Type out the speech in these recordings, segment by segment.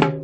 you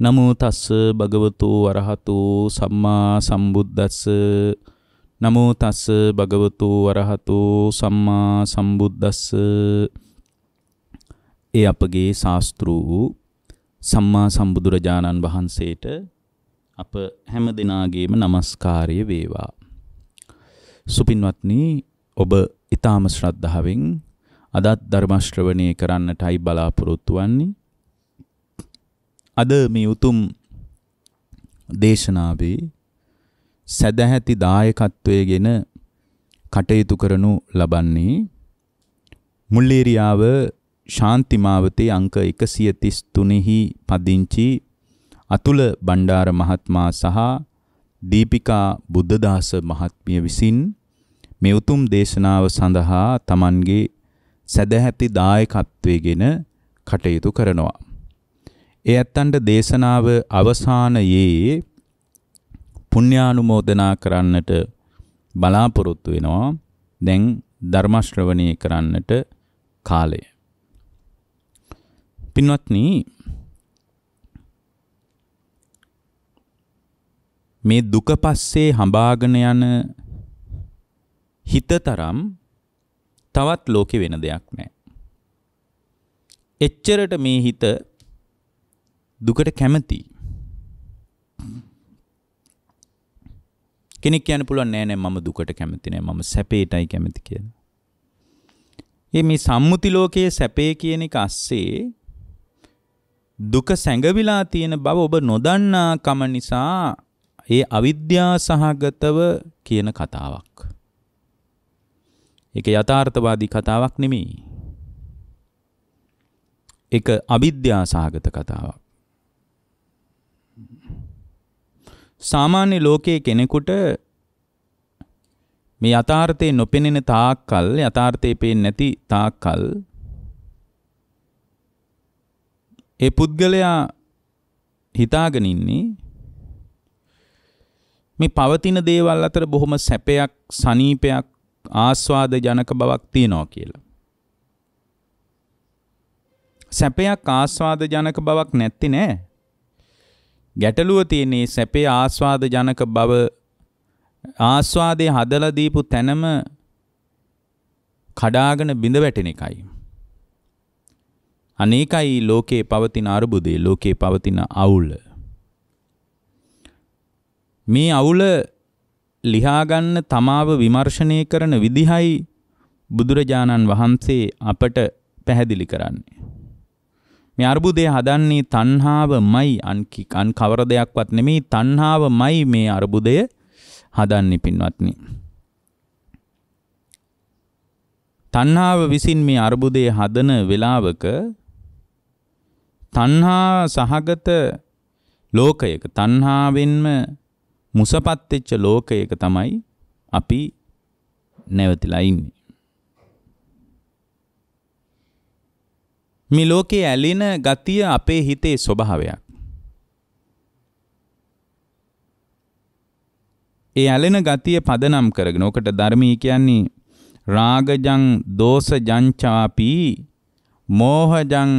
නමෝ තස්ස භගවතු වරහතු සම්මා සම්බුද්දස්ස නමෝ තස්ස භගවතු වරහතු සම්මා සම්බුද්දස්ස ඒ අපගේ ශාස්ත්‍රු වූ සම්මා සම්බුදුරජාණන් වහන්සේට අප හැම දිනාගේම নমස්කාරය වේවා සුපින්වත්නි ඔබ ඊ타ම ශ්‍රද්ධාවෙන් අදත් ධර්ම ශ්‍රවණය කරන්නටයි බලාපොරොත්තු වෙන්නේ අද මේ උතුම් දේශනාවේ සදැහැති දායකත්වයේ ගෙන කටයුතු කරනු ලබන්නේ මුල්ලේරියාව ශාන්තිමාවතේ අංක 133 හි පදිංචි අතුල බණ්ඩාර මහත්මයා සහ දීපිකා බුද්ධදාස මහත්මිය විසින් මේ උතුම් දේශනාව සඳහා Tamanගේ සදැහැති දායකත්වයේගෙන කටයුතු කරනවා ඒ ඇත්තන්ට දේශනාව අවසානයේ පුණ්‍යානුමෝදනා කරන්නට බලාපොරොත්තු වෙනවා. දැන් ධර්ම ශ්‍රවණේ කරන්නට කාලය. පින්වත්නි මේ දුක පස්සේ හඹාගෙන යන හිතතරම් තවත් ලෝකෙ වෙන දෙයක් නැහැ. එච්චරට මේ හිත දුකට කැමති කෙනෙක් කියන්න පුළුවන් නෑ නෑ මම දුකට කැමති නෑ මම සැපේටයි කැමති කියලා. ඒ මේ සම්මුති ලෝකයේ සැපේ කියන එක අස්සේ දුක සැඟවිලා තියෙන බව ඔබ නොදන්නා කම නිසා ඒ අවිද්‍යා සහගතව කියන කතාවක්. ඒක යථාර්ථවාදී කතාවක් නෙමෙයි. ඒක අවිද්‍යා සහගත කතාවක්. සාමාන්‍ය ලෝකයේ කෙනෙකුට මේ යථාර්ථයේ නොපෙනෙන තාක්කල් යථාර්ථයේ පේන්නේ නැති තාක්කල් ඒ පුද්ගලයා හිතාගෙන ඉන්නේ මේ පවතින දේවල් අතර බොහොම සැපයක් සනීපයක් ආස්වාද ජනක බවක් තියෙනවා කියලා. සැපයක් ආස්වාද ජනක බවක් නැත්තේ නෑ. ගැටලුව තියෙන්නේ සැපේ ආස්වාද ජනක බව ආස්වාදේ හදලා දීපු තැනම කඩාගෙන බිඳ වැටෙන එකයි. අනේකයි ලෝකේ පවතින අරුබුදේ ලෝකේ පවතින අවුල. මේ අවුල ලිහාගන්න තමාව විමර්ශනය කරන විදිහයි බුදුරජාණන් වහන්සේ අපට පැහැදිලි කරන්නේ. මේ අර්බුදය හදන්නේ තණ්හාවමයි අන්කි අන් කවර දෙයක්වත් නෙමෙයි තණ්හාවමයි මේ අර්බුදය හදන්නේ පින්වත්නි. තණ්හාව විසින් මේ අර්බුදය හදන වෙලාවක තණ්හා සහගත ලෝකයක තණ්හාවෙන්ම මුසපත් වෙච්ච ලෝකයක තමයි අපි නැවතිලා ඉන්නේ. මේ ලෝකේ ඇලෙන ගතිය අපේ හිතේ ස්වභාවයක්. ඒ ඇලෙන ගතිය පදනම් කරගෙන ඕකට ධර්මී කියන්නේ රාගජං දෝසජං චාපි මෝහජං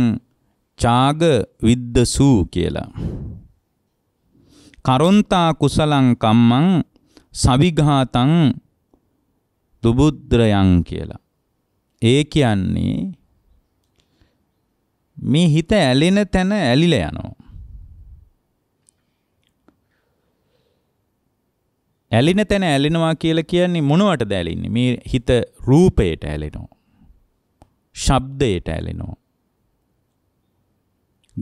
චාග විද්දසූ කියලා. කරොන්තා කුසලං කම්මං සවිඝාතං දුබුද්‍රයන් කියලා. ඒ කියන්නේ මේ හිත ඇලෙන තැන ඇලිලා යනවා. ඇලින තැන ඇලෙනවා කියලා කියන්නේ මොනවටද ඇලින්නේ? මේ හිත රූපයට ඇලෙනවා. ශබ්දයට ඇලෙනවා.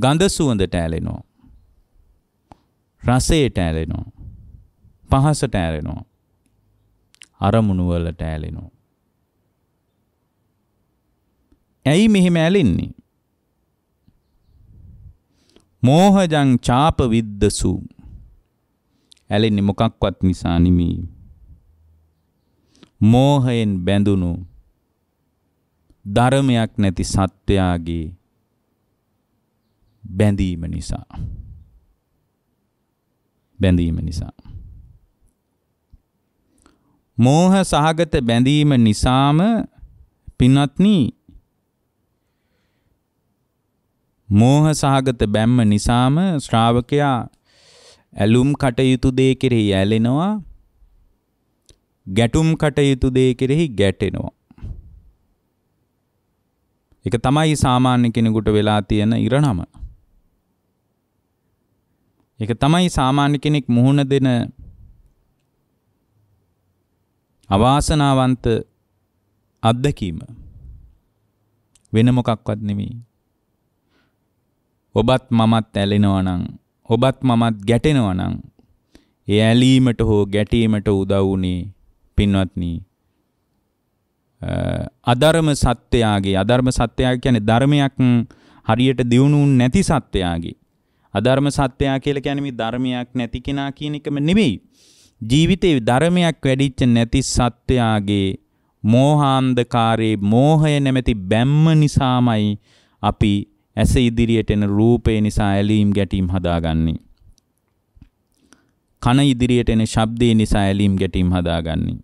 ගඳ සුවඳට ඇලෙනවා. රසයට ඇලෙනවා. පහසට ඇලෙනවා. අරමුණු වලට ඇලෙනවා. ඇයි මෙහෙම ඇලෙන්නේ? මෝහජං චාප විද්දසු ඇලෙන්නේ මොකක්වත් නිසා නෙමෙයි මෝහයෙන් බැඳුණු ධර්මයක් නැති සත්වයාගේ බැඳීම නිසා බැඳීම නිසා මෝහ සහගත බැඳීම නිසාම පින්වත්නි මෝහ සහගත බැම්ම නිසාම ශ්‍රාවකයා ඇලුම් කටයුතු දේ කෙරෙහි ඇලෙනවා ගැටුම් කටයුතු දේ කෙරෙහි ගැටෙනවා. එක තමයි සාමාන්‍ය කෙනෙකුට වෙලා තියෙන ඉරණම. එක තමයි සාමාන්‍ය කෙනෙක් මුහුණ දෙන අවාසනාවන්ත අත්දැකීම වෙන මොකක්වත් නෙමෙයි. ඔබත් මමත් ඇලෙනවනං ඔබත් මමත් ගැටෙනවනං ඒ ඇලීමට හෝ ගැටීමට උදව් වුණේ පින්වත්නී අධර්ම සත්‍යයාගේ අධර්ම සත්‍යයා කියන්නේ ධර්මයක් හරියට දියුණු නැති සත්‍යයාගේ අධර්ම සත්‍යයා කියලා කියන්නේ මේ ධර්මයක් නැති කෙනා කියන එකම නෙමෙයි ජීවිතේ ධර්මයක් වැඩිච්ච නැති සත්‍යයාගේ මෝහාන්ධකාරේ මෝහය නැමැති බැම්ම නිසාමයි අපි ඇස ඉදිරියට එන රූපය නිසා ඇලීම් ගැටීම් හදාගන්නේ. කන ඉදිරියට එන ශබ්දය නිසා ඇලීම් ගැටීම් හදාගන්නේ.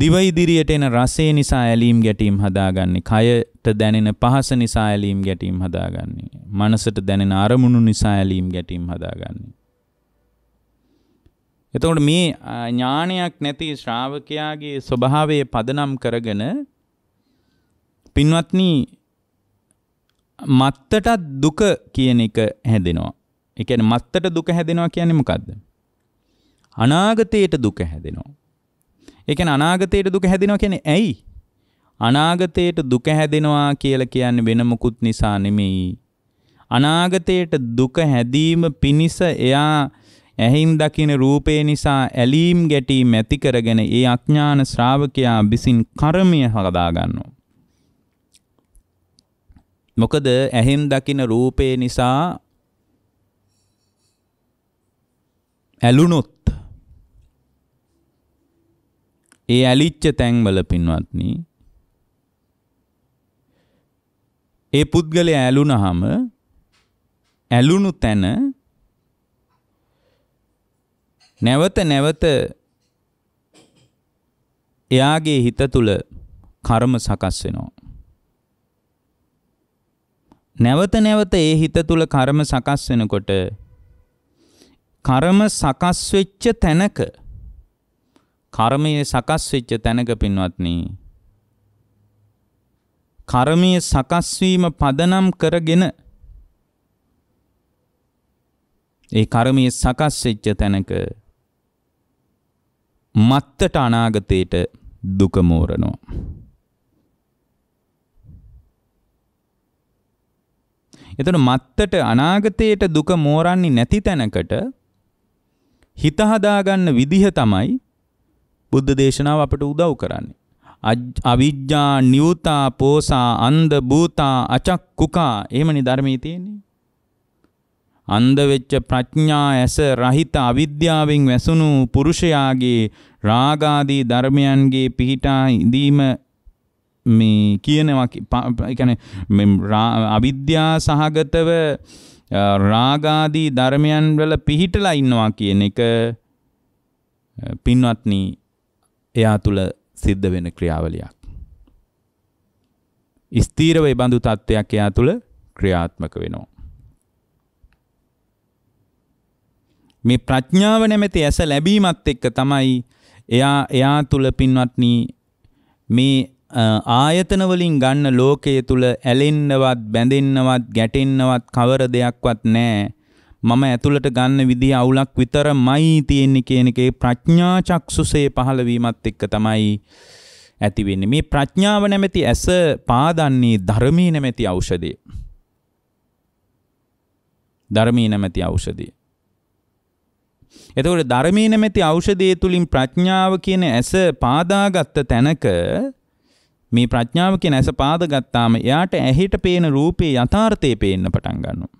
දිව ඉදිරියට එන රසය නිසා ඇලීම් ගැටීම් හදාගන්නේ. කයට දැනෙන පහස නිසා ඇලීම් ගැටීම් හදාගන්නේ. මනසට දැනෙන අරමුණු නිසා ඇලීම් ගැටීම් හදාගන්නේ. එතකොට මේ ඥානයක් නැති ශ්‍රාවකයාගේ ස්වභාවය පදනම් කරගෙන පින්වත්නි මත්තටත් දුක කියන එක හැදෙනවා. ඒ කියන්නේ මත්තට දුක හැදෙනවා කියන්නේ මොකද්ද? අනාගතයට දුක හැදෙනවා. ඒ කියන්නේ අනාගතයට දුක හැදෙනවා කියන්නේ ඇයි? අනාගතයට දුක හැදෙනවා කියලා කියන්නේ වෙන මොකුත් නිසා නෙමෙයි. අනාගතයට දුක හැදීම පිණිස එයා ඇහින් දකින රූපේ නිසා ඇලීම් ගැටීම් ඇති කරගෙන ඒ අඥාන ශ්‍රාවකයා විසින් කර්මය හදා ගන්නවා. මොකද ඇහෙන් දකින රූපේ නිසා ඇලුනොත් ඒ ඇලිච්ච තැන්වල පින්වත්නි ඒ පුද්ගලයා ඇලුනහම ඇලුණු තැන නැවත නැවත එයාගේ හිත තුළ කර්ම සකස් වෙනවා නැවත නැවත ඒ හිත තුල කර්ම සකස් වෙනකොට කර්ම සකස් වෙච්ච තැනක කර්මයේ සකස් වෙච්ච තැනක පින්වත්නි කර්මයේ සකස් වීම පදනම් කරගෙන ඒ කර්මයේ සකස් වෙච්ච තැනක මත්තට අනාගතේට දුක මෝරනවා එතන මත්තට අනාගතයට දුක මෝරන්නේ නැති තැනකට හිත හදාගන්න විදිහ තමයි බුද්ධ දේශනාව අපට උදව් කරන්නේ. අවිජ්ජා නියුතා පෝසා අන්ධ භූතා අචක්කුකා එහෙමනේ ධර්මයේ තියෙන්නේ. අන්ධ වෙච්ච ප්‍රඥා ඇස රහිත අවිද්‍යාවෙන් වැසුණු පුරුෂයාගේ රාගාදී ධර්මයන්ගේ පිහිටා ඉඳීම මේ කියනවා එකන අවිද්‍යා සහගතව රාගාදී ධර්මයන් වල පිහිටලා ඉන්නවා කියන එක පින්වත්නි එයා තුළ සිද්ධ වෙන ක්‍රියාවලියක්. ස්ථීරව ඒ බඳු තත්ත්වයක් එයා තුළ ක්‍රියාත්මක වෙනවා. මේ ප්‍රඥාව නැමැති ඇස ලැබීමත් එක්ක තමයි එයා එයා තුළ පින්වත්නි මේ ආයතන වලින් ගන්න ලෝකයේ තුල ඇලෙන්නවත් බැඳෙන්නවත් ගැටෙන්නවත් කවර දෙයක්වත් නැහැ. මම ඇතුළට ගන්න විදිහ අවුලක් විතරමයි තියෙන්නේ කියන එකේ ප්‍රඥා චක්සුසේ පහළවීමත් එක්ක තමයි ඇති වෙන්නේ. මේ ප්‍රඥාව නැමැති ඇස පාදන්නේ ධර්මී නැමැති ඖෂධය. ධර්මී නැමැති ඖෂධය. එතකොට ධර්මී නැමැති ඖෂධය තුලින් ප්‍රඥාව කියන ඇස පාදාගත් තැනක මේ ප්‍රඥාව කියන ඇස පාද ගත්තාම එයාට ඇහිට පේන රූපේ යථාර්ථය පේන්න පටන් ගන්නවා.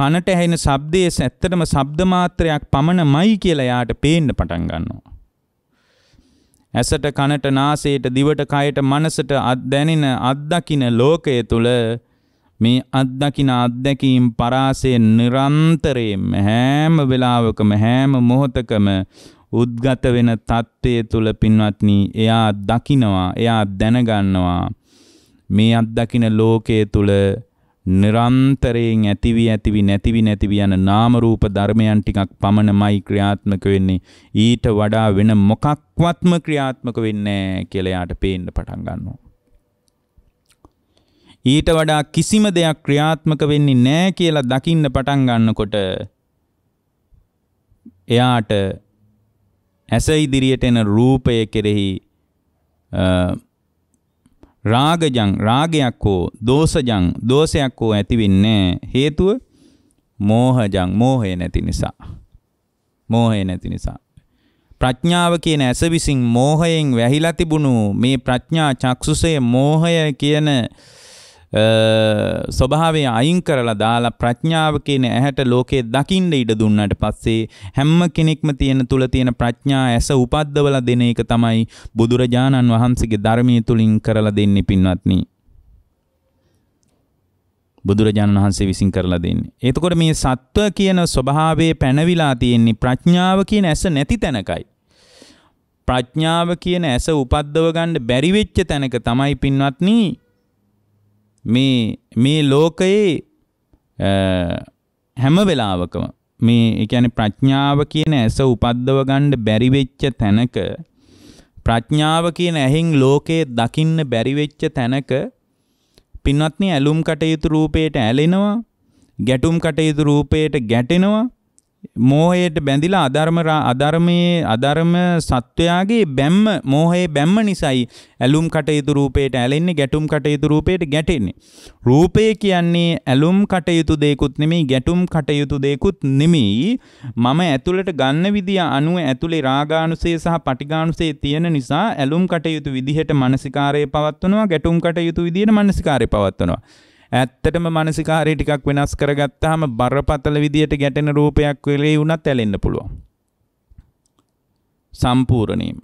කනට ඇහෙන ශබ්දයේ ඇත්තටම ශබ්ද මාත්‍රයක් පමණමයි කියලා එයාට පේන්න පටන් ගන්නවා. ඇසට කනට නාසයට දිවට කයට මනසට දැනෙන අත්දකින ලෝකය තුල මේ අත්දකින අත්දැකීම් පරාසය නිරන්තරයෙන්ම හැම වෙලාවකම හැම මොහොතකම උද්ගත වෙන தත්ත්වය තුල පින්වත්නි එයා දකිනවා එයා දැනගන්නවා මේ අත්දකින ලෝකයේ තුල නිරන්තරයෙන් ඇතිවි ඇතිවි නැතිවි නැතිවි යන නාම රූප ධර්මයන් ටිකක් පමණමයි ක්‍රියාත්මක වෙන්නේ ඊට වඩා වෙන මොකක්වත්ම ක්‍රියාත්මක වෙන්නේ නැහැ කියලා යාට පේන්න පටන් ගන්නවා ඊට වඩා කිසිම දෙයක් ක්‍රියාත්මක වෙන්නේ නැහැ කියලා දකින්න පටන් ගන්නකොට එයාට ඇස ඉදිරියට එන රූපය කෙරෙහි රාගජං රාගයක් හෝ දෝෂජං දෝෂයක් හෝ ඇති වෙන්නේ හේතුව මෝහජං මෝහය නැති නිසා මෝහය නැති නිසා ප්‍රඥාව කියන ඇස විසින් මෝහයෙන් වැහිලා තිබුණු මේ ප්‍රඥා චක්සුසය මෝහය කියන ස්වභාවේ අයින් කරලා දාලා ප්‍රඥාව කියන ඇහැට ලෝකේ දකින්න ඉඩ දුන්නාට පස්සේ හැම කෙනෙක්ම තියෙන තුල තියෙන ප්‍රඥා ඇස උපද්දවලා දෙන එක තමයි බුදුරජාණන් වහන්සේගේ ධර්මයේ තුලින් කරලා දෙන්නේ පින්වත්නි. බුදුරජාණන් වහන්සේ විසින් කරලා දෙන්නේ. එතකොට මේ සත්ව කියන ස්වභාවයේ පැනවිලා තියෙන්නේ ප්‍රඥාව කියන ඇස නැති තැනකයි. ප්‍රඥාව කියන ඇස උපද්දව ගන්න බැරි වෙච්ච තැනක තමයි පින්වත්නි මේ මේ ලෝකයේ හැම වෙලාවකම මේ ඒ කියන්නේ ප්‍රඥාව කියන ඇස උපද්දව ගන්න බැරි වෙච්ච තැනක ප්‍රඥාව කියන ඇහෙන් ලෝකේ දකින්න බැරි වෙච්ච තැනක පින්වත්නි ඇලුම් කටයුතු රූපයට ඇලෙනවා ගැටුම් කටයුතු රූපයට ගැටෙනවා මෝහයට බැඳිලා අධර්ම අධර්මයේ අධර්ම සත්වයාගේ බැම්ම මෝහයේ බැම්ම නිසායි ඇලුම් කටයුතු රූපයට ඇලෙන්නේ ගැටුම් කටයුතු රූපයට ගැටෙන්නේ රූපය කියන්නේ ඇලුම් කටයුතු දෙයකුත් නෙමෙයි ගැටුම් කටයුතු දෙයකුත් නෙමෙයි මම ඇතුළට ගන්න විදිය අනුව ඇතුලේ රාගානුසය සහ පටිඝානුසය තියෙන නිසා ඇලුම් කටයුතු විදිහට මානසිකාරය පවත්වනවා ගැටුම් කටයුතු විදිහට මානසිකාරය පවත්වනවා ඇත්තටම මානසිකාරය ටිකක් වෙනස් කරගත්තාම බරපතල විදියට ගැටෙන රූපයක් වෙලේ වුණත් ඇලෙන්න පුළුවන්. සම්පූර්ණයෙන්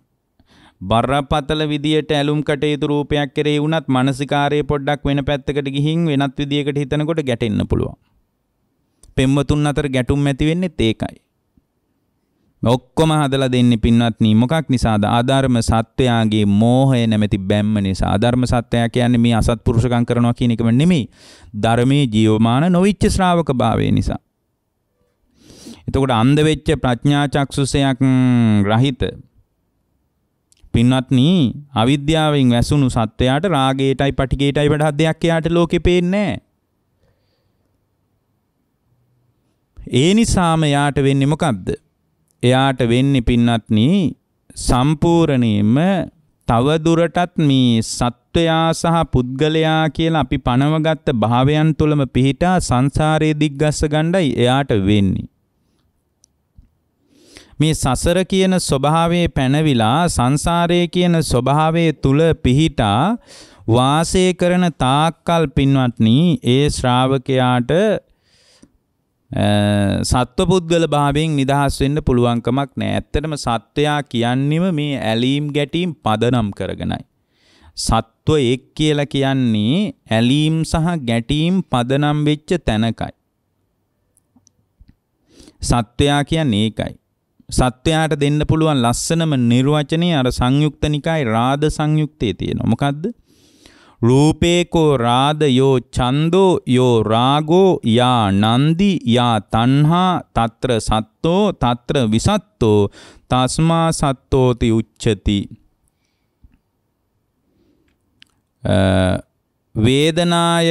බරපතල විදියට ඇලුම් කටයුතු රූපයක් කෙරේ වුණත් මානසිකාරය පොඩ්ඩක් වෙන පැත්තකට ගිහින් වෙනත් විදියකට හිතනකොට ගැටෙන්න පුළුවන්. පෙම්වතුන් අතර ගැටුම් ඇති වෙන්නේත් ඒකයි. ඔක්කොම හදලා දෙන්නේ පින්වත්නි මොකක් නිසාද ආධර්ම සත්වයාගේ මෝහය නැමැති බැම්ම නිසා ආධර්ම සත්වයා කියන්නේ මේ අසත්පුරුෂකම් කරනවා කියන එකම නෙමෙයි ධර්මයේ ජීවමාන නොවිච්ච ශ්‍රාවක භාවය නිසා එතකොට අන්ධ වෙච්ච ප්‍රඥා චක්සුසයක් රහිත පින්වත්නි අවිද්‍යාවෙන් වැසුණු සත්වයාට රාගයටයි පටිගයටයි වඩා දෙයක් එයාට ලෝකේ පේන්නේ නැහැ ඒ නිසාම යාට වෙන්නේ මොකද්ද එයාට වෙන්නේ පින්නත්නි සම්පූර්ණයෙන්ම තව දුරටත් මේ සත්වයා සහ පුද්ගලයා කියලා අපි පනවගත්ත භාවයන් තුළම පිහිටා සංසාරයේ දිග්ගස්ස ගණ්ඩයි එයාට වෙන්නේ. මේ සසර කියන ස්වභාවයේ පැනවිලා සංසාරයේ කියන ස්වභාවයේ තුල පිහිටා වාසය කරන තාක්කල් පින්වත්නි ඒ ශ්‍රාවකයාට සත්ව පුද්ගල භාවයෙන් නිදහස් වෙන්න පුළුවන්කමක් නෑ. ඇත්තටම සත්වයා කියන්නේම මේ ඇලීම් ගැටීම් පදනම් කරගෙනයි. සත්වයෙක් කියලා කියන්නේ ඇලීම් සහ ගැටීම් පදනම් වෙච්ච තැනකයි. සත්වයා කියන්නේ ඒකයි. සත්වයාට දෙන්න පුළුවන් ලස්සනම නිර්වචනය අර සංයුක්ත නිකායි රාධ සංයුක්තයේ තියෙනවා. මොකද්ද? රූපේකෝ රාදයෝ චන්දෝ යෝ රාගෝ යා නන්දි යා තණ්හා తත්‍ර සත්තෝ తත්‍ර විසත්තෝ තස්මා සත්තෝති උච්චති වේදනාය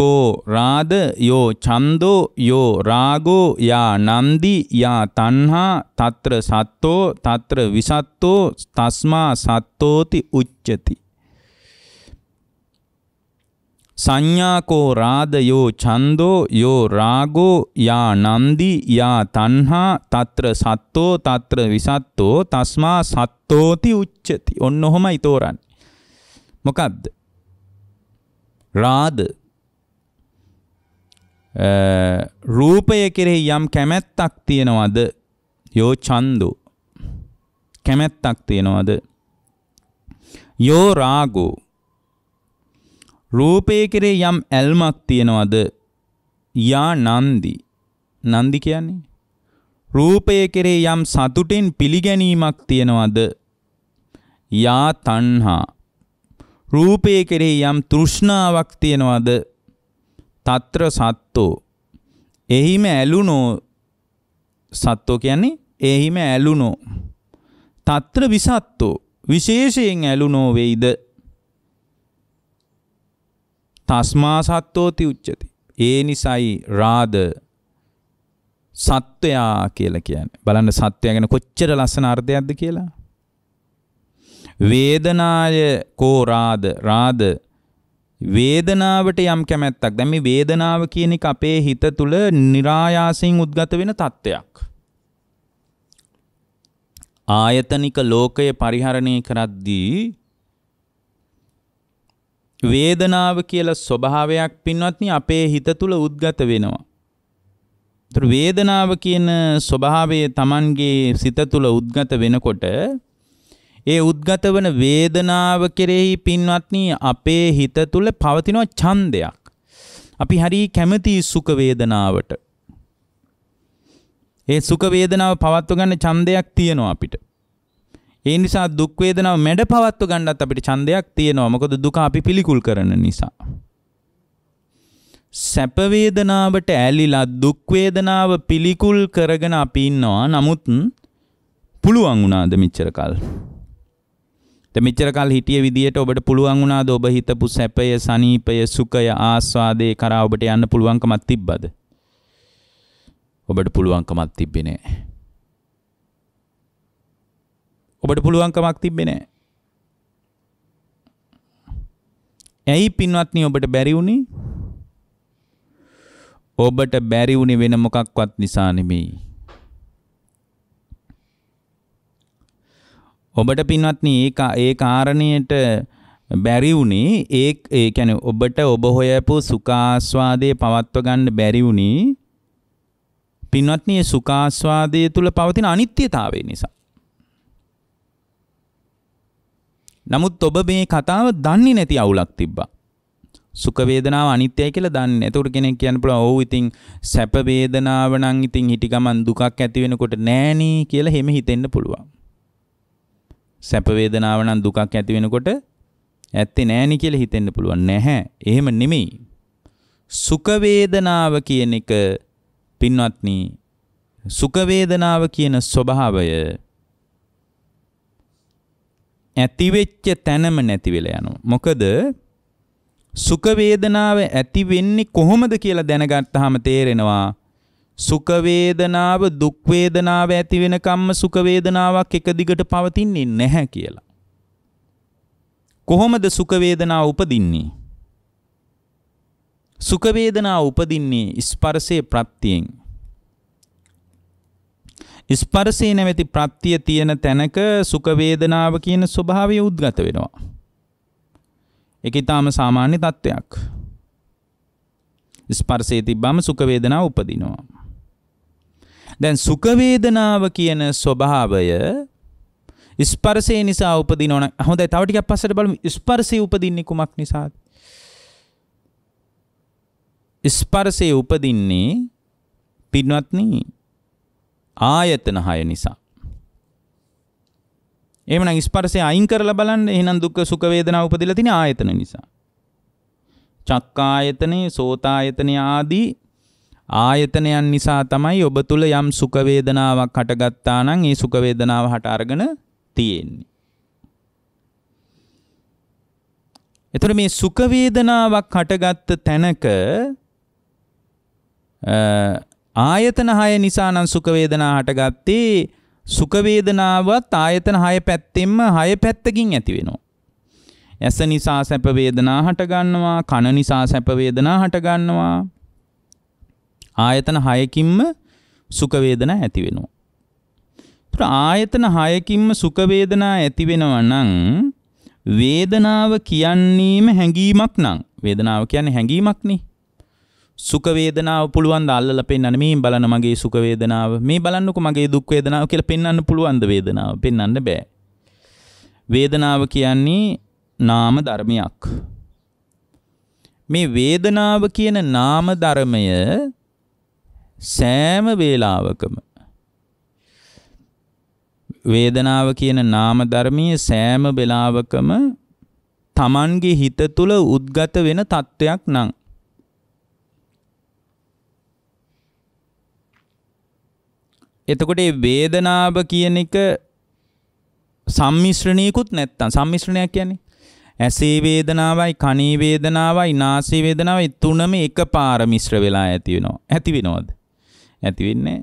කෝ රාද යෝ චන්දෝ යෝ රාගෝ යා නන්දි යා තණ්හා తත්‍ර සත්තෝ తත්‍ර විසත්තෝ තස්මා සත්තෝති උච්චති සංඥාකෝ රාදයෝ ඡන්தோ යෝ රාගෝ යා නන්දි යා තණ්හා తත්‍ර සත්තෝ తත්‍ර විසත්තෝ తස්මා සත්තෝති උච්චති ඔන්න ඔහොමයි තෝරන්නේ මොකද්ද රාද රූපය කෙරෙහි යම් කැමැත්තක් තියනවද යෝ ඡන්தோ කැමැත්තක් තියනවද යෝ රාගෝ රූපයේ කෙරේ යම් ඇල්මක් තියෙනවද? යා නන්දි. නන්දි කියන්නේ රූපයේ කෙරේ යම් සතුටින් පිළිගැනීමක් තියෙනවද? යා තණ්හා. රූපයේ කෙරේ යම් තෘෂ්ණාවක් තියෙනවද? తත්‍ර සත්තෝ. එහිම ඇලුනෝ සත්තෝ කියන්නේ එහිම ඇලුනෝ. తත්‍ර විසත්තෝ විශේෂයෙන් ඇලුනෝ වෙයිද? තස්මා සත්තෝති උච්චති. ඒ නිසයි රාද සත්වයා කියලා කියන්නේ. බලන්න සත්වයා ගැන කොච්චර ලස්සන අර්ථයක්ද කියලා. වේදනාය කෝ රාද රාද වේදනාවට යම් කැමැත්තක්. දැන් මේ වේදනාව කියන එක අපේ හිත තුළ નિરાයාසයෙන් උද්ගත වෙන තත්ත්වයක්. ආයතනික ලෝකය පරිහරණය කරද්දී වේදනාව කියලා ස්වභාවයක් පින්වත්නි අපේ හිත තුළ උද්ගත වෙනවා. ඒතර වේදනාව කියන ස්වභාවය Tamanගේ සිත තුළ උද්ගත වෙනකොට ඒ උද්ගත වන වේදනාව කෙරෙහි පින්වත්නි අපේ හිත තුළ පවතින ඡන්දයක්. අපි හරි කැමති සුඛ වේදනාවට. ඒ සුඛ වේදනාව පවත්ව ගන්න ඡන්දයක් තියෙනවා අපිට. ඒ නිසා දුක් වේදනාව මැඩ පවත්ව ගන්නත් අපිට ඡන්දයක් තියෙනවා. මොකද දුක අපි පිළිකුල් කරන නිසා. සැප වේදනාවට ඇලිලා දුක් වේදනාව පිළිකුල් කරගෙන අපි ඉන්නවා. නමුත් පුළුවන් වුණාද මෙච්චර කල්? දැන් මෙච්චර කල් හිටිය විදියට ඔබට පුළුවන් වුණාද ඔබ හිතපු සැපය, සනීපය, සුඛය, ආස්වාදේ කරා ඔබට යන්න පුළුවන්කමක් තිබ්බද? ඔබට පුළුවන්කමක් තිබ්බේ නෑ. ඔබට පුළුවන්කමක් තිබ්බේ නැහැ. ඇයි පින්වත්නි ඔබට බැරි වුණේ? ඔබට බැරි වුණේ වෙන මොකක්වත් නිසා නෙමෙයි. ඔබට පින්වත්නි ඒ ඒ කාරණයට බැරි වුණේ ඒ ඒ කියන්නේ ඔබට ඔබ හොයපු සුඛාස්වාදයේ පවත්ව ගන්න බැරි වුණේ පින්වත්නි ඒ සුඛාස්වාදයේ තුල පවතින අනිත්‍යතාවය නිසා. නමුත් ඔබ මේ කතාව දන්නේ නැති අවුලක් තිබ්බා. සුඛ වේදනාව අනිත්‍යයි කියලා දන්නේ. ඒතකොට කෙනෙක් කියන්න පුළුවන් ඔව් ඉතින් සැප වේදනාව නම් ඉතින් හිටි ගමන් දුකක් ඇති වෙනකොට නෑනේ කියලා හැම හිතෙන්න පුළුවන්. සැප වේදනාව නම් දුකක් ඇති වෙනකොට ඇත්තේ නෑනේ කියලා හිතෙන්න පුළුවන්. නැහැ. එහෙම නෙමෙයි. සුඛ වේදනාව කියන එක පින්වත්නි සුඛ වේදනාව කියන ස්වභාවය ඇතිවෙච්ච තැනම නැති වෙලා යනවා. මොකද සුඛ වේදනාව ඇති වෙන්නේ කොහොමද කියලා දැනගත්තාම තේරෙනවා සුඛ වේදනාව දුක් වේදනාව ඇති වෙනකම්ම සුඛ වේදනාවක් එක දිගට පවතින්නේ නැහැ කියලා. කොහොමද සුඛ වේදනාව උපදින්නේ? සුඛ වේදනාව උපදින්නේ ස්පර්ශයේ ප්‍රත්‍යයෙන්. ස්පර්ශය නැවැති ප්‍රත්‍ය තියෙන තැනක සුඛ වේදනාව කියන ස්වභාවය උද්ගත වෙනවා. ඒක ඊටාම සාමාන්‍ය தත්වයක්. ස්පර්ශයේ තිබ්බම සුඛ වේදනාව උපදිනවා. දැන් සුඛ වේදනාව කියන ස්වභාවය ස්පර්ශය නිසා උපදිනවන ะ හොඳයි තව ටිකක් පස්සට බලමු ස්පර්ශය උපදින්නේ කුමක් නිසාද ස්පර්ශය උපදින්නේ පින්වත්නි ආයතන 6 නිසා. එහෙමනම් ස්පර්ශය අයින් කරලා බලන්න එහෙනම් දුක්ඛ සුඛ වේදනා උපදිලා තියෙන ආයතන නිසා. චක්කායතනේ, සෝතායතනේ ආදී ආයතනයන් නිසා තමයි ඔබ තුල යම් සුඛ වේදනාවක් හටගත්තා නම් ඒ සුඛ වේදනාව හට අරගෙන තියෙන්නේ. එතකොට මේ සුඛ වේදනාවක් හටගත්ත තැනක ආයතන 6 නිසා නම් සුඛ වේදනා හටගත්තේ සුඛ වේදනාවත් ආයතන 6 පැත්තෙන්ම 6 පැත්තකින් ඇති වෙනවා. ඇස නිසා සැප වේදනා හට ගන්නවා, කන නිසා සැප වේදනා හට ගන්නවා. ආයතන 6කින්ම සුඛ වේදනා ඇති වෙනවා. ඒතර ආයතන 6කින්ම සුඛ වේදනා ඇති වෙනවා නම් වේදනාව කියන්නේම හැඟීමක් නං වේදනාව කියන්නේ හැඟීමක් නේ සුකවේදනාව පුළුවන් අල්ල පෙන්න්න මේ බලන මගේ සුකවේදනාව මේ බලන්නකු මගේ දුක්වේදනාව කියල පෙන්න්න පුළුවන්ද වේදනාව පෙන්න්න බෑ. වේදනාව කියන්නේ නාම ධර්මයක්. මේ වේදනාව කියන නාම ධර්මය සෑම වේලාවකම වේදනාව කියන නාම ධර්මයේ සෑම වෙලාවකම Tamange හිත තුල උද්ගත වෙන තත්වයක් නම් එතකොට ඒ වේදනාව කියන එක සම්මිශ්‍රණයකුත් නැත්තම් සම්මිශ්‍රණයක් කියන්නේ ඇසේ වේදනාවයි කනේ වේදනාවයි නාසයේ වේදනාවයි තුනම එකපාර මිශ්‍ර වෙලා ඇති වෙනවා. ඇති වෙනවද? ඇති වෙන්නේ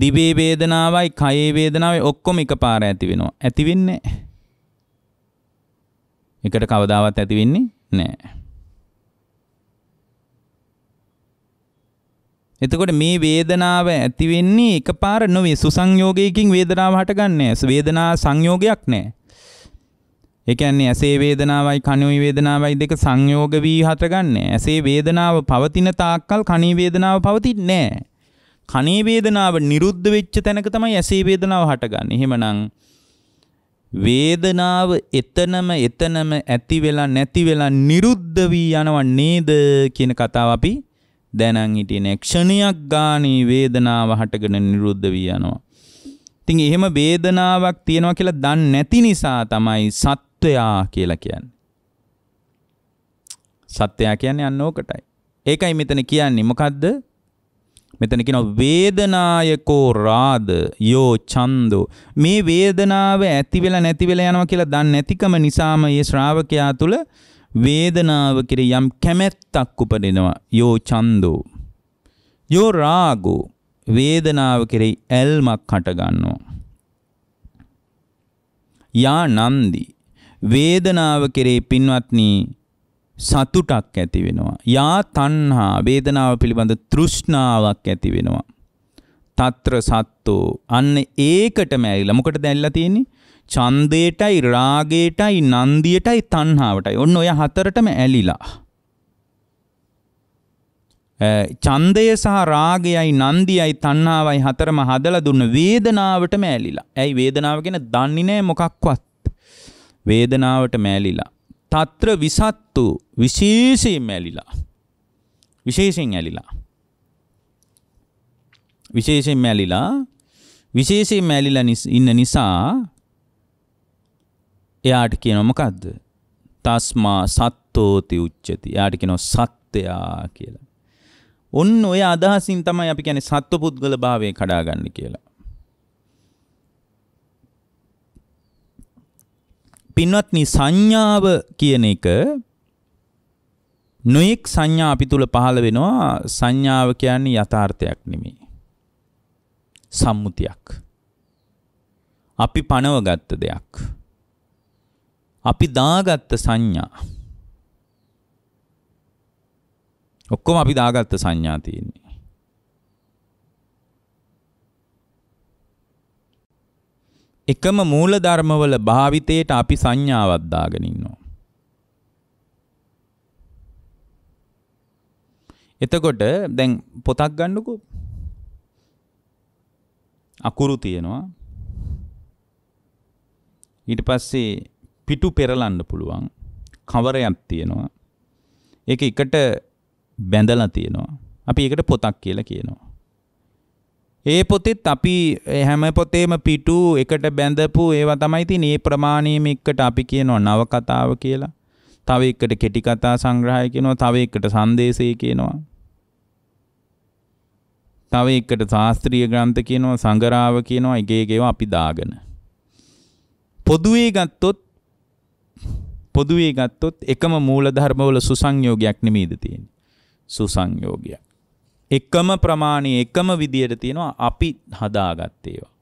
දිවේ වේදනාවයි කයේ වේදනාවයි ඔක්කොම එකපාර ඇති වෙනවා. ඇති වෙන්නේ එකට කවදාවත් ඇති වෙන්නේ නැහැ. එතකොට මේ වේදනාව ඇති වෙන්නේ එකපාර නොවේ සුසංයෝගයකින් වේදනාව හටගන්නේ වේදනා සංයෝගයක් නැහැ. ඒ කියන්නේ ඇසේ වේදනාවයි කණුයි වේදනාවයි දෙක සංයෝග වී හටගන්නේ. ඇසේ වේදනාව පවතින තාක්කල් කණේ වේදනාව පවතින්නේ නැහැ. කණේ වේදනාව නිරුද්ධ වෙච්ච තැනක තමයි ඇසේ වේදනාව හටගන්නේ. එහෙමනම් වේදනාව එතනම එතනම ඇති වෙලා නැති වෙලා නිරුද්ධ වී යනව නේද කියන කතාව අපි දැනන් හිටියන ක්ෂණයක් ගානේ වේදනාව හටගෙන නිරුද්ධ වී යනවා. ඉතින් එහෙම වේදනාවක් තියෙනවා කියලා දන්නේ නැති නිසා තමයි සත්වයා කියලා කියන්නේ. සත්‍යයා කියන්නේ අන්න ඕකටයි. ඒකයි මෙතන කියන්නේ මොකද්ද? මෙතන කියනවා වේදනායකෝ රාද යෝ ඡන්தோ මේ වේදනාව ඇති වෙලා නැති වෙලා යනවා කියලා දන්නේ නැතිකම නිසාම මේ ශ්‍රාවකයා තුල වේදනාව කෙරෙහි යම් කැමැත්තක් උපදිනවා යෝ චන්දෝ යෝ රාගෝ වේදනාව කෙරෙහි ඇල්මක් හට ගන්නවා යා නන්දි වේදනාව කෙරෙහි පින්වත්නි සතුටක් ඇති වෙනවා යා තණ්හා වේදනාව පිළිබඳ තෘෂ්ණාවක් ඇති වෙනවා తත්‍ර සත්තෝ අන්න ඒකටම ඇවිල්ලා මොකටද ඇවිල්ලා තියෙන්නේ ඡන්දේටයි රාගේටයි නන්දියටයි තණ්හාවටයි. ඔන්න ඔය හතරටම ඇලිලා. ඡන්දය සහ රාගයයි නන්දියයි තණ්හාවයි හතරම හදලා දුන්න වේදනාවටම ඇලිලා. ඇයි වේදනාව ගැන දන්නේ නැහැ මොකක්වත්. වේදනාවටම ඇලිලා. తත්‍ර විසත්තු විශේෂයෙන්ම ඇලිලා. විශේෂයෙන් ඇලිලා. විශේෂයෙන් ඇලිලා විශේෂයෙන් ඇලිලා ඉන්න නිසා එයාට කියනවා මොකද්ද? තස්මා සත්තෝති උච්චති. එයාට කියනවා සත්‍යයා කියලා. ඔන්න ඔය අදහසින් තමයි අපි කියන්නේ සත්පුද්ගල භාවය කඩා ගන්න කියලා. පින්වත්නි සංඥාව කියන එක නොයෙක් සංඥා අපි තුල පහළ වෙනවා සංඥාව කියන්නේ යථාර්ථයක් නෙමෙයි සම්මුතියක් අපි පනවගත්ත දෙයක් අපි දාගත්ත සංඥා ඔක්කොම අපි දාගත්ත සංඥා තියෙන්නේ එකම මූල ධර්මවල භාවිතයට අපි සංඥාවක් දාගෙන ඉන්නවා එතකොට දැන් පොතක් ගන්නකෝ අකුරු තියෙනවා ඊට පස්සේ පිටු පෙරලන්න පුළුවන් කවරයක් තියෙනවා ඒක එකට බැඳලා තියෙනවා අපි ඒකට පොතක් කියලා කියනවා ඒ පොතෙත් අපි හැම පොතේම පිටු එකට බැඳපු ඒවා තමයි තියෙන්නේ මේ ප්‍රමාණයම එකට අපි කියනවා නව කතාව කියලා තව එකට කෙටි කතා සංග්‍රහය කියනවා තව එකට සංදේශය කියනවා තව එකට ශාස්ත්‍රීය ග්‍රන්ථ කියනවා සංගරාව කියනවා එක එක ඒවා අපි දාගෙන පොදුවේ ගත්තොත් පොදුවේ ගත්තොත් එකම මූලධර්මවල සුසංයෝගයක් නෙමෙයිද තියෙන්නේ. සුසංයෝගයක්. එකම ප්‍රමාණයේ එකම විදියට තියෙනවා අපි හදාගත් ඒවා.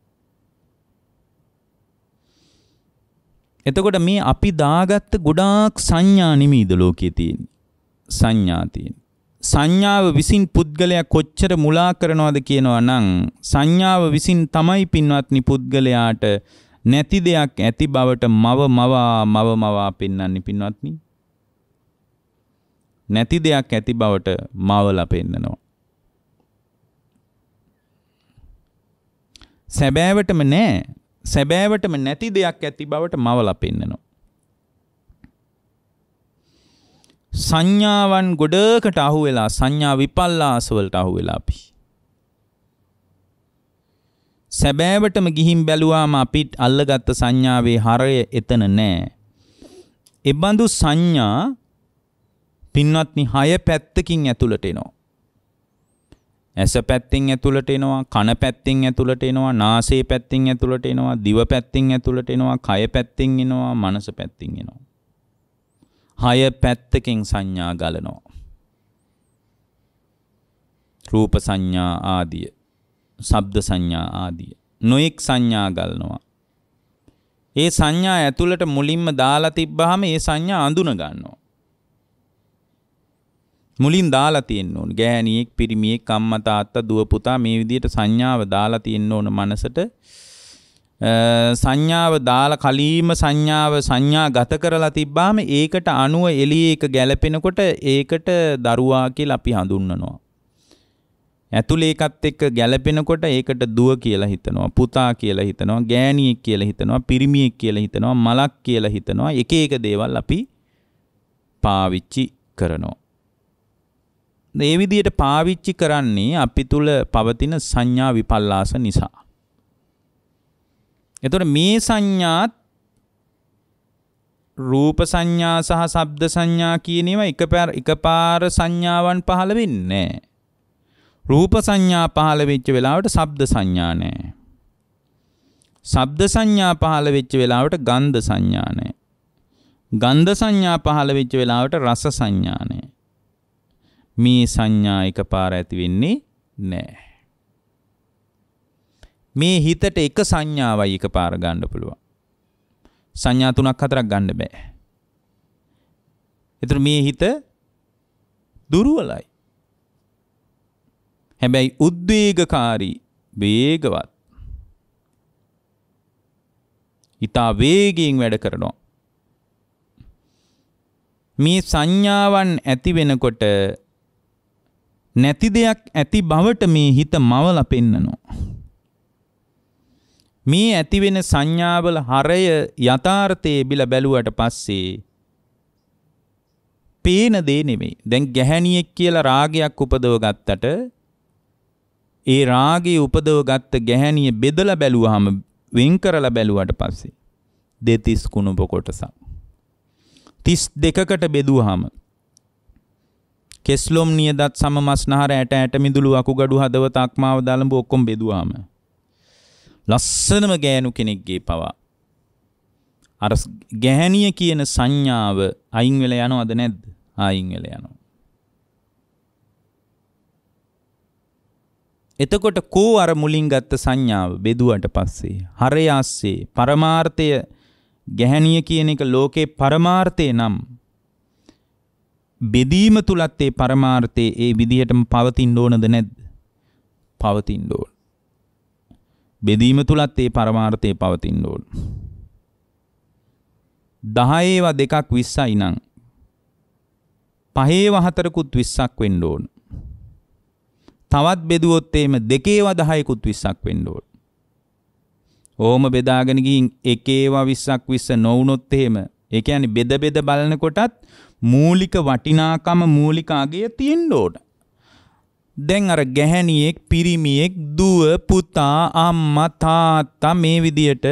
එතකොට මේ අපි දාගත්ත ගොඩාක් සංඥා නිමීද ලෝකයේ තියෙන්නේ. සංඥා තියෙන්නේ. සංඥාව විසින් පුද්ගලයා කොච්චර මුලා කරනවද කියනවා නම් සංඥාව විසින් තමයි පින්වත්නි පුද්ගලයාට නැති දෙයක් ඇති බවට මව මවා මව මවා පෙන්වන්නේ පින්වත්නි. නැති දෙයක් ඇති බවට මවලා පෙන්නනවා. සැබෑවටම නෑ සැබෑවටම නැති දෙයක් ඇති බවට මවලා පෙන්නනවා. සංඥාවන් ගොඩකට අහුවෙලා සංඥා විපල්ලාසවලට අහුවෙලා අපි. සැබෑවටම ගිහින් බැලුවාම අපිට අල්ලගත්ත සංඥාවේ හරය එතන නෑ. එබඳු සංඥා පින්වත්නි හය පැත්තකින් ඇතුළට එනවා. ඇස පැත්තෙන් ඇතුළට එනවා, කන පැත්තෙන් ඇතුළට එනවා, නාසය පැත්තෙන් ඇතුළට එනවා, දිව පැත්තෙන් ඇතුළට එනවා, කය පැත්තෙන් එනවා, මනස පැත්තෙන් එනවා. හය පැත්තකින් සංඥා ගලනවා. රූප සංඥා ආදිය ශබ්ද සංඥා ආදිය. නොඑක් සංඥා ගන්නවා. ඒ සංඥා ඇතුළට මුලින්ම දාලා තිබ්බහම ඒ සංඥා අඳුන ගන්නවා. මුලින් දාලා තියෙන්න ඕන. ගෑණියෙක්, පිරිමියෙක්, අම්මා තාත්තා, දුව පුතා මේ විදිහට සංඥාව දාලා තියෙන්න ඕන මනසට. සංඥාව දාලා කලීම සංඥාව සංඥා ගත කරලා තිබ්බාම ඒකට අනුව එළියේ එක ගැලපෙනකොට ඒකට දරුවා කියලා අපි හඳුන්වනවා. ඇතුලේ ඒකත් එක්ක ගැළපෙනකොට ඒකට දුව කියලා හිතනවා පුතා කියලා හිතනවා ගෑණියෙක් කියලා හිතනවා පිරිමියෙක් කියලා හිතනවා මලක් කියලා හිතනවා එක එක දේවල් අපි පාවිච්චි කරනවා මේ විදිහට පාවිච්චි කරන්නේ අපි තුල පවතින සංඥා විපල්ලාස නිසා එතකොට මේ සංඥාත් රූප සංඥා සහ ශබ්ද සංඥා කියන ඒවා එකපාර සංඥාවන් පහළ වෙන්නේ නැහැ රූප සංඥා පහළ වෙච්ච වෙලාවට ශබ්ද සංඥා නැහැ. ශබ්ද සංඥා පහළ වෙච්ච වෙලාවට ගන්ධ සංඥා නැහැ. ගන්ධ සංඥා පහළ වෙච්ච වෙලාවට රස සංඥා නැහැ. මේ සංඥා එකපාර ඇති වෙන්නේ නැහැ. මේ හිතට එක සංඥාවයි එකපාර ගන්න පුළුවන්. සංඥා තුනක් හතරක් ගන්න බෑ. ඒතර මේ හිත දුර්වලයි. හැබැයි උද්වේගකාරී වේගවත්. ඊතා වේගයෙන් වැඩ කරනවා. මේ සංඥාවන් ඇති වෙනකොට නැති දෙයක් ඇති බවට මේ හිත මවලා පෙන්නනවා. මේ ඇතිවෙන සංඥාවල හරය යථාර්ථයේ බිල බැලුවට පස්සේ පේන දේ නෙමෙයි. දැන් ගැහැණියෙක් කියලා රාගයක් උපදව ගත්තට ඒ රාගයේ උපදව ගත්ත ගැහැණිය බෙදලා බැලුවාම වෙන් කරලා බැලුවාට පස්සේ දෙතිස් කුණුප කොටසක්. තිස් දෙකකට බෙදුවාම කෙස්ලොම් නියදත් සම මස්නහර ඇට ඇට මිදුළු අකුගඩු හදවත අක්මාව දලඹ ඔක්කොම බෙදුවාම ලස්සනම ගෑනු කෙනෙක්ගේ පවා අර ගැහැණිය කියන සංඥාව අයින් වෙලා යනවද නැද්ද? ආයින් වෙලා යනවා. එතකොට කෝ අර මුලින් ගත්ත සංඥාව බෙදුවට පස්සේ හරය ආස්සේ පරමාර්ථය ගැහැණිය කියන එක ලෝකේ පරමාර්ථය නම් බෙදීම තුලත් ඒ පරමාර්ථයේ ඒ විදිහටම පවතින්න ඕනද නැද්ද? පවතින්න ඕන. බෙදීම තුලත් ඒ පරමාර්ථයේ පවතින්න ඕන. 10 ඒවා දෙකක් 20යි නම් පහේව හතරකුත් 20ක් වෙන්න ඕන. තවත් බෙදුවොත් එහෙම දෙකේවා 10කුත් 20ක් වෙන්න ඕන. ඕම බෙදාගෙන ගින් එකේවා 20ක් 20 නොවුනොත් එහෙම ඒ කියන්නේ බෙද බෙද බලනකොටත් මූලික වටිනාකම මූලික අගය තියෙන්න ඕන. දැන් අර ගැහැණියෙක් පිරිමියෙක් දුව පුතා අම්මා තාත්තා මේ විදියට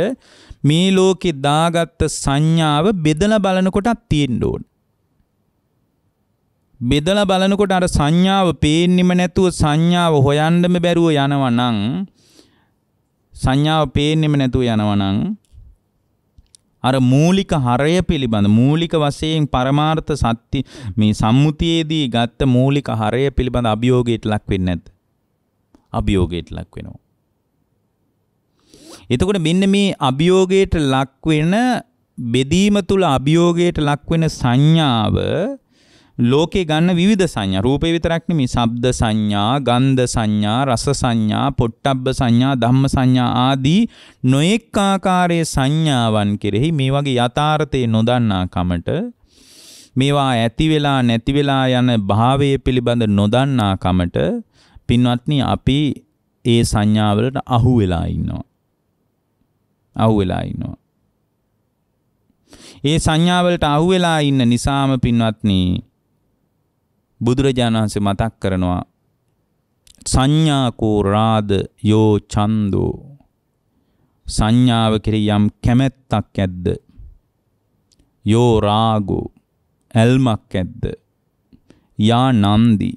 මේ ලෝකේ දාගත්ත සංඥාව බෙදලා බලනකොටත් තියෙන්න ඕන. බෙදලා බලනකොට අර සංඥාව පේන්නෙම නැතුව සංඥාව හොයන්නම බැරුව යනවා නම් සංඥාව පේන්නෙම නැතුව යනවා නම් අර මූලික හරය පිළිබඳ මූලික වශයෙන් පරමාර්ථ සත්‍ය මේ සම්මුතියේදී ගත්ත මූලික හරය පිළිබඳ අභියෝගයට ලක් වෙන්නේ නැද්ද? අභියෝගයට ලක් වෙනවා. එතකොට මෙන්න මේ අභියෝගයට ලක් වෙන බෙදීම තුල අභියෝගයට ලක් වෙන සංඥාව ලෝකේ ගන්න විවිධ සංඥා රූපේ විතරක් නෙමෙයි ශබ්ද සංඥා ගන්ධ සංඥා රස සංඥා පොට්ටබ්බ සංඥා ධම්ම සංඥා ආදී නොඑක් ආකාරයේ සංඥාවන් කෙරෙහි මේ වගේ යථාර්ථයේ නොදන්නා කමට මේවා ඇති වෙලා නැති වෙලා යන භාවයේ පිළිබඳ නොදන්නා කමට පින්වත්නි අපි ඒ සංඥාවලට අහු වෙලා ඉන්නවා අහු වෙලා ඉන්නවා ඒ සංඥාවලට අහු වෙලා ඉන්න නිසාම පින්වත්නි බුදුරජාණන් වහන්සේ මතක් කරනවා සංඥාකෝ රාද යෝ චන්දෝ සංඥාව කෙරෙහි යම් කැමැත්තක් ඇද්ද යෝ රාගෝ ඇල්මක් ඇද්ද යා නන්දි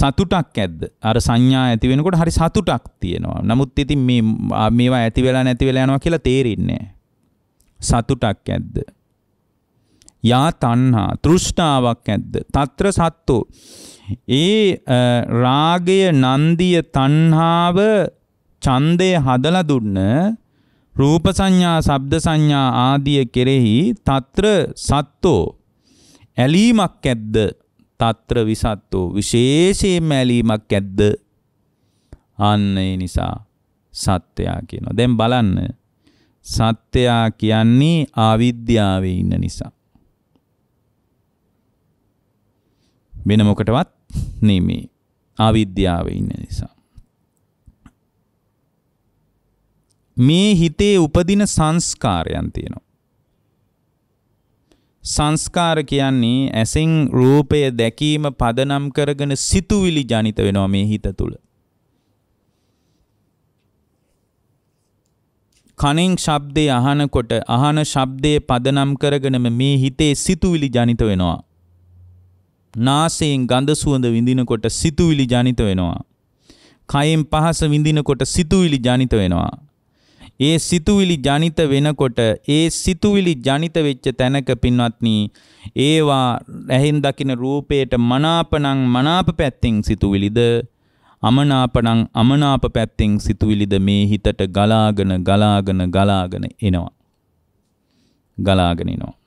සතුටක් ඇද්ද අර සංඥා ඇති වෙනකොට හරි සතුටක් තියෙනවා නමුත් ඉතින් මේ මේවා ඇති වෙලා නැති වෙලා යනවා කියලා තේරෙන්නේ සතුටක් ඇද්ද යා තණ්හා තෘෂ්ණාවක් ඇද්ද తත්‍ර සත්තු ඒ රාගය නන්දිය තණ්හාව ඡන්දය හදලා දුන්න රූප සංඥා ශබ්ද සංඥා ආදිය කෙරෙහි తත්‍ර සත්තු ඇලීමක් ඇද්ද తත්‍ර විසත්තු විශේෂයෙන්ම ඇලීමක් ඇද්ද අන්න ඒ නිසා සත්‍යයා කියනවා දැන් බලන්න සත්‍යයා කියන්නේ ආවිද්‍යාවේ ඉන්න නිසා වෙන මොකටවත් නෙමේ. අවිද්‍යාවේ ඉන්න නිසා. මේ හිතේ උපදින සංස්කාරයන් තියෙනවා. සංස්කාර කියන්නේ ඇසෙන් රූපය දැකීම පදනම් කරගෙන සිතුවිලි ජනිත වෙනවා මේ හිත තුළ. කනෙන් ශබ්දය අහනකොට අහන ශබ්දය පදනම් කරගෙනම මේ හිතේ සිතුවිලි ජනිත වෙනවා. නාසයෙන් ගඳ සුවඳ විඳිනකොට සිතුවිලි ජනිත වෙනවා. කයෙන් පහස විඳිනකොට සිතුවිලි ජනිත වෙනවා. ඒ සිතුවිලි ජනිත වෙනකොට ඒ සිතුවිලි ජනිත වෙච්ච තැනක පින්වත්නි ඒවා ඇහෙන් දකින රූපයට මනාපනම් මනාප පැත්තෙන් සිතුවිලිද අමනාපනම් අමනාප පැත්තෙන් සිතුවිලිද මේ හිතට ගලාගෙන ගලාගෙන ගලාගෙන එනවා. ගලාගෙන එනවා.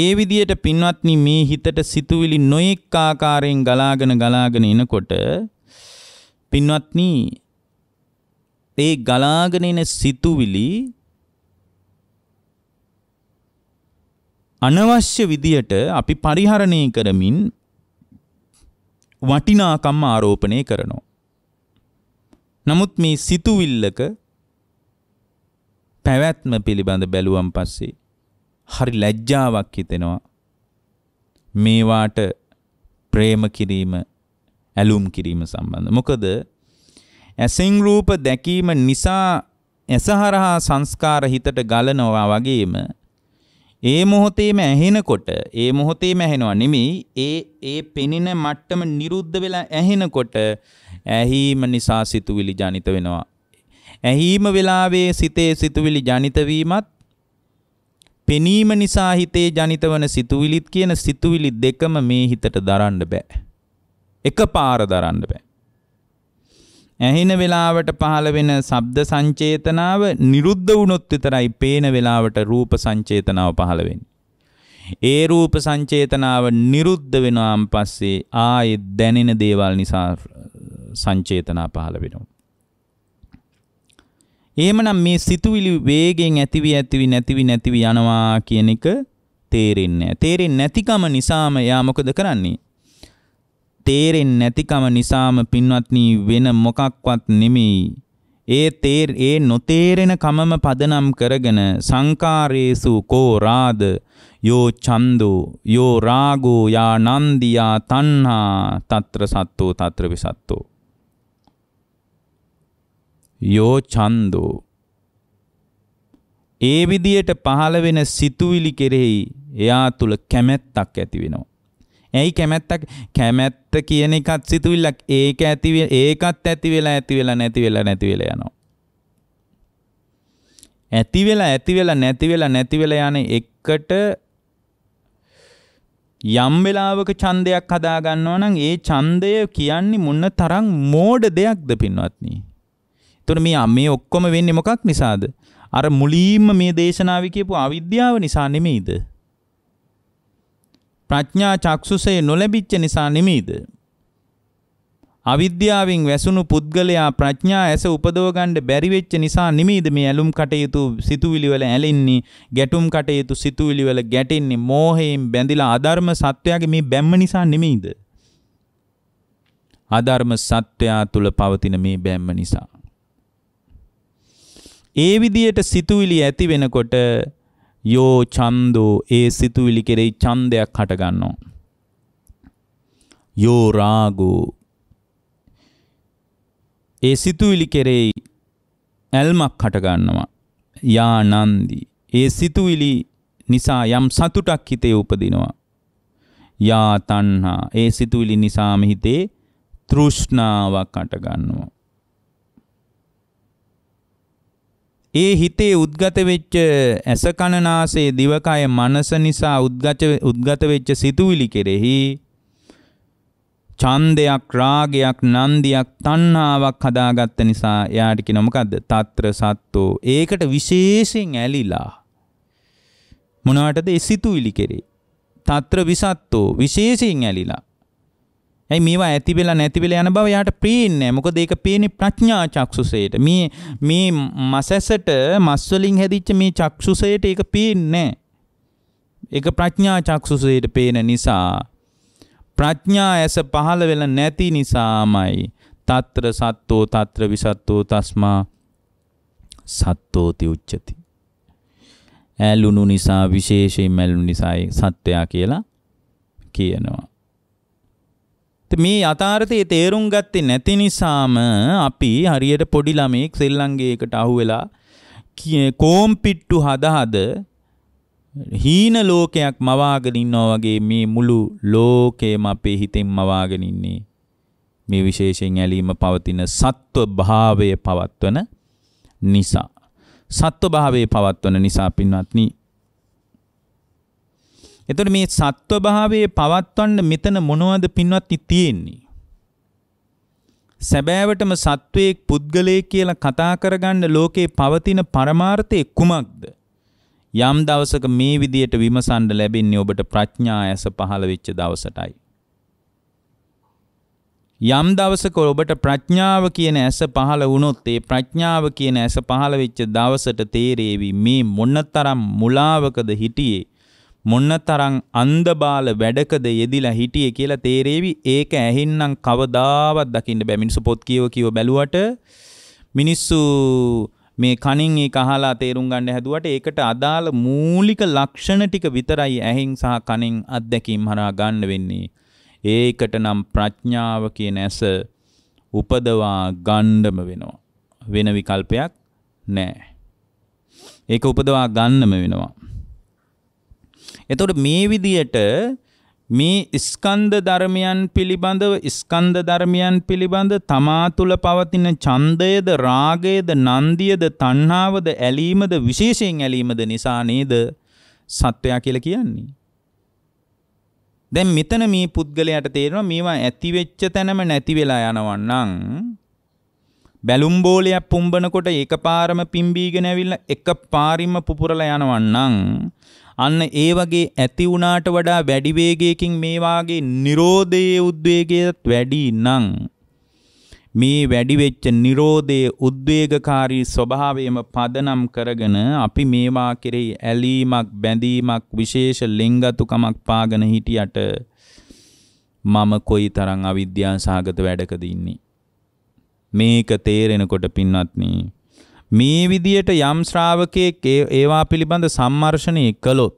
ඒ විදියට පින්වත්නි මේ හිතට සිතුවිලි නොයෙක් ආකාරයෙන් ගලාගෙන ගලාගෙන එනකොට පින්වත්නි ඒ ගලාගෙන එන සිතුවිලි අනවශ්‍ය විදියට අපි පරිහරණය කරමින් වටිනාකම් ආරෝපණය කරනවා. නමුත් මේ සිතුවිල්ලක පැවැත්ම පිළිබඳ බැලුවම් පස්සේ හරි ලැජ්ජාවක් හිතෙනවා. මේවාට ප්‍රේම කිරීම ඇලුම් කිරීම සම්බන්ධ. මොකද ඇසින් රූප දැකීම නිසා ඇසහරහා සංස්කාර හිතට ගලනවා වගේම ඒ මොහොතේම ඇහෙනකොට ඒ මොහොතේම ඇහෙනවා නෙමෙයි ඒ ඒ පෙනෙන මට්ටම නිරුද්ධ වෙලා ඇහෙනකොට ඇහිීම නිසා සිතුවිලි ජනිත වෙනවා. ඇහිීම වෙලාවේ සිතේ සිතුවිලි ජනිත වීමත් පෙනීම නිසා හිතේ ජනිත වන සිතුවිලිත් කියන සිතුවිලි දෙකම මේ හිතට දරන්න බෑ. එක පාර දරන්න බෑ. ඇහෙන වෙලාවට පහළ වෙන ශබ්ද සංචේතනාව නිරුද්ධ වුණොත් විතරයි පේන වෙලාවට රූප සංචේතනාව පහළ වෙන්නේ. ඒ රූප සංචේතනාව නිරුද්ධ වෙනාම් පස්සේ ආයේ දැනෙන දේවල් නිසා සංචේතනා පහළ වෙනවා. එහෙමනම් මේ සිතුවිලි වේගෙන් ඇතිවි ඇතිවි නැතිවි නැතිවි යනවා කියන එක තේරෙන්නේ නැහැ. තේරෙන්නේ නැතිකම නිසාම එයා මොකද කරන්නේ? තේරෙන්නේ නැතිකම නිසාම පින්වත්නි වෙන මොකක්වත් නෙමෙයි. ඒ තේර ඒ නොතේරෙන කමම පදනම් කරගෙන සංකාරේසු කෝ රාද යෝ චන්දෝ යෝ රාගෝ යා නන්දියා තණ්හා తත්‍ර සත්තෝ తත්‍ර විසත්තෝ යෝ ඡන්தோ ඒ විදියට පහළ වෙන සිතුවිලි කෙරෙහි එයා තුල කැමැත්තක් ඇති වෙනවා. ඇයි කැමැත්තක් කැමැත්ත කියන එකත් සිතුවිල්ලක් ඒක ඇති ඒකත් ඇති වෙලා ඇති වෙලා නැති වෙලා නැති වෙලා යනවා. ඇති වෙලා ඇති වෙලා නැති වෙලා නැති වෙලා යන එකට යම් වෙලාවක ඡන්දයක් හදා ගන්නවා නම් ඒ ඡන්දය කියන්නේ මොන තරම් මෝඩ දෙයක්ද පින්වත්නි. එතකොට මේ මේ ඔක්කොම වෙන්නේ මොකක් නිසාද? අර මුලින්ම මේ දේශනාවේ කියපු අවිද්‍යාව නිසා නෙමෙයිද? ප්‍රඥා චක්සුසේ නොලැබිච්ච නිසා නෙමෙයිද? අවිද්‍යාවෙන් වැසුණු පුද්ගලයා ප්‍රඥා ඇස උපදව ගන්න බැරි වෙච්ච නිසා නිමීද මේ ඇලුම් කටයුතු සිතුවිලි වල ඇලෙන්නේ ගැටුම් කටයුතු සිතුවිලි වල ගැටෙන්නේ මෝහයෙන් බැඳිලා අධර්ම සත්වයාගේ මේ බැම්ම නිසා නිමීද අධර්ම සත්වයා තුල පවතින මේ බැම්ම නිසා ඒ විදියට සිතුවිලි ඇති වෙනකොට යෝ චන්දෝ ඒ සිතුවිලි කෙරෙහි ඡන්දයක් හටගන්නවා. යෝ රාගෝ ඒ සිතුවිලි කෙරෙහි ඇල්මක් හටගන්නවා. යා නන්දි ඒ සිතුවිලි නිසා යම් සතුටක් හිතේ උපදිනවා. යා තණ්හා ඒ සිතුවිලි නිසාම හිතේ තෘෂ්ණාවක් හටගන්නවා. ඒ හිතේ උද්ගත වෙච්ච ඇස කනනාසේ දිවකය මනස නිසා උද්ගත උද්ගත වෙච්ච සිතුවිලි කෙරෙහි ඡන්දයක් රාගයක් නන්දියක් තණ්හාවක් හදාගත්ත නිසා එයාට කියන මොකද්ද తත්‍ර සත්තු ඒකට විශේෂයෙන් ඇලිලා මොනවටද ඒ සිතුවිලි කෙරේ తත්‍ර විසත්තු විශේෂයෙන් ඇලිලා ඇයි මේවා ඇතිවෙලා නැතිවෙලා යන බව යාට පේන්නේ මොක දෙක පේනෙ ප්‍රඥා චක්සුසයට මේ මේ මසැසට මස්වලින් හැදිච්ච මේ චක්ෂුසයට ඒක පේන්නේ එක ප්‍රඥා චක්සුසයට පේන නිසා ප්‍රඥා ඇස පහළ වෙලා නැති නිසාමයි తත්‍ර සත්තෝ తත්‍ර විසත්තෝ තස්මා සත්තෝති උච්චති ඇලුණු නිසා විශේෂයෙන් ඇලුණු නිසා සත්වයා කියලා කියනවා මේ යථාර්ථයේ තේරුම් ගත්තේ නැති නිසාම අපි හරියට පොඩි ළමෙක් සෙල්ලංගේකට අහුවෙලා කෝම්පිට්ටු හද හද හීන ලෝකයක් මවාගෙන ඉන්නවා වගේ මේ මුළු ලෝකයම අපේ හිතෙන් මවාගෙන ඉන්නේ මේ විශේෂයෙන් ඇලීම පවතින සත්ව භාවය පවත්වන නිසා සත්ව භාවය පවත්වන නිසා පින්වත්නි එතොට මේ සත්ව භාවේ පවත්වන්න මෙතන මොනවද පින්වත් තියෙන්නේ. සැබෑවටම සත්වයෙක් පුද්ගලය කියලා කතා කරගන්න ලෝකේ පවතින පරමාර්ථය කුමක්ද. යම් දවසක මේ විදියට විමසන්ඩ ලැබෙන්නේ ඔබට ප්‍රඥා ඇස පහළ වෙච්ච දවසටයි. යම් දවසක ඔබට ප්‍රඥාව කියන ඇස පහළ වුණොත් ඒ ප්‍රඥාව කියන ඇස පහළ වෙච්ච දවසට තේරේවි මේ මොනතරම් මුලාවකද හිටියේ මොන්න තරං අන්දබාල වැඩකද යෙදිලා හිටිය කියලා තේරේවි ඒක ඇහෙන්නම් කවදාවත් දකින්න බෑ මිනිස්සු පොත් කියව කියව බැලුවට මිනිස්සු මේ කණින් ඒ කහලා තේරුම් ගන්න හැදුවට ඒකට අදාළ මූලික ලක්ෂණ ටික විතරයි ඇහෙන් සහ කණින් අත්දැකීම් හරහා ගන්න වෙන්නේ ඒකට නම් ප්‍රඥාව කියන ඇස උපදවා ගණ්ඩම වෙනවා වෙන විකල්පයක් නෑ ඒක උපදවා ගන්නම වෙනවා එතකොට මේ විදියට මේ ස්කන්ධ ධර්මයන් පිළිබඳව ස්කන්ධ ධර්මයන් පිළිබඳ තමා තුළ පවතින ඡන්දයේද රාගයේද නන්දියේද තණ්හාවද ඇලීමද විශේෂයෙන් ඇලීමද නිසා නේද සත්වයා කියලා කියන්නේ. දැන් මෙතන මේ පුද්ගලයාට තේරෙනවා මේවා ඇති වෙච්ච තැනම නැති වෙලා යනවන්නම් බැලුම් බෝලයක් පුම්බනකොට එකපාරම පිම්බීගෙන ඇවිල්ලා එකපාරින්ම පුපුරලා යනවන්නම් අන්න ඒ වගේ ඇති වුණාට වඩා වැඩි වේගයකින් මේ වාගේ Nirodhaye උද්වේගයත් වැඩි නම් මේ වැඩි වෙච්ච Nirodhaye උද්වේගකාරී ස්වභාවයම පදනම් කරගෙන අපි මේවා කෙරෙහි ඇලීමක් බැඳීමක් විශේෂ ලෙන්ගතුකමක් පාගෙන හිටියට මම කොයිතරම් අවිද්‍යාසහගත වැඩකද ඉන්නේ මේක තේරෙනකොට පින්වත්නි මේ විදියට යම් ශ්‍රාවකයෙක් ඒවා පිළිබඳ සම්මර්ෂණය කළොත්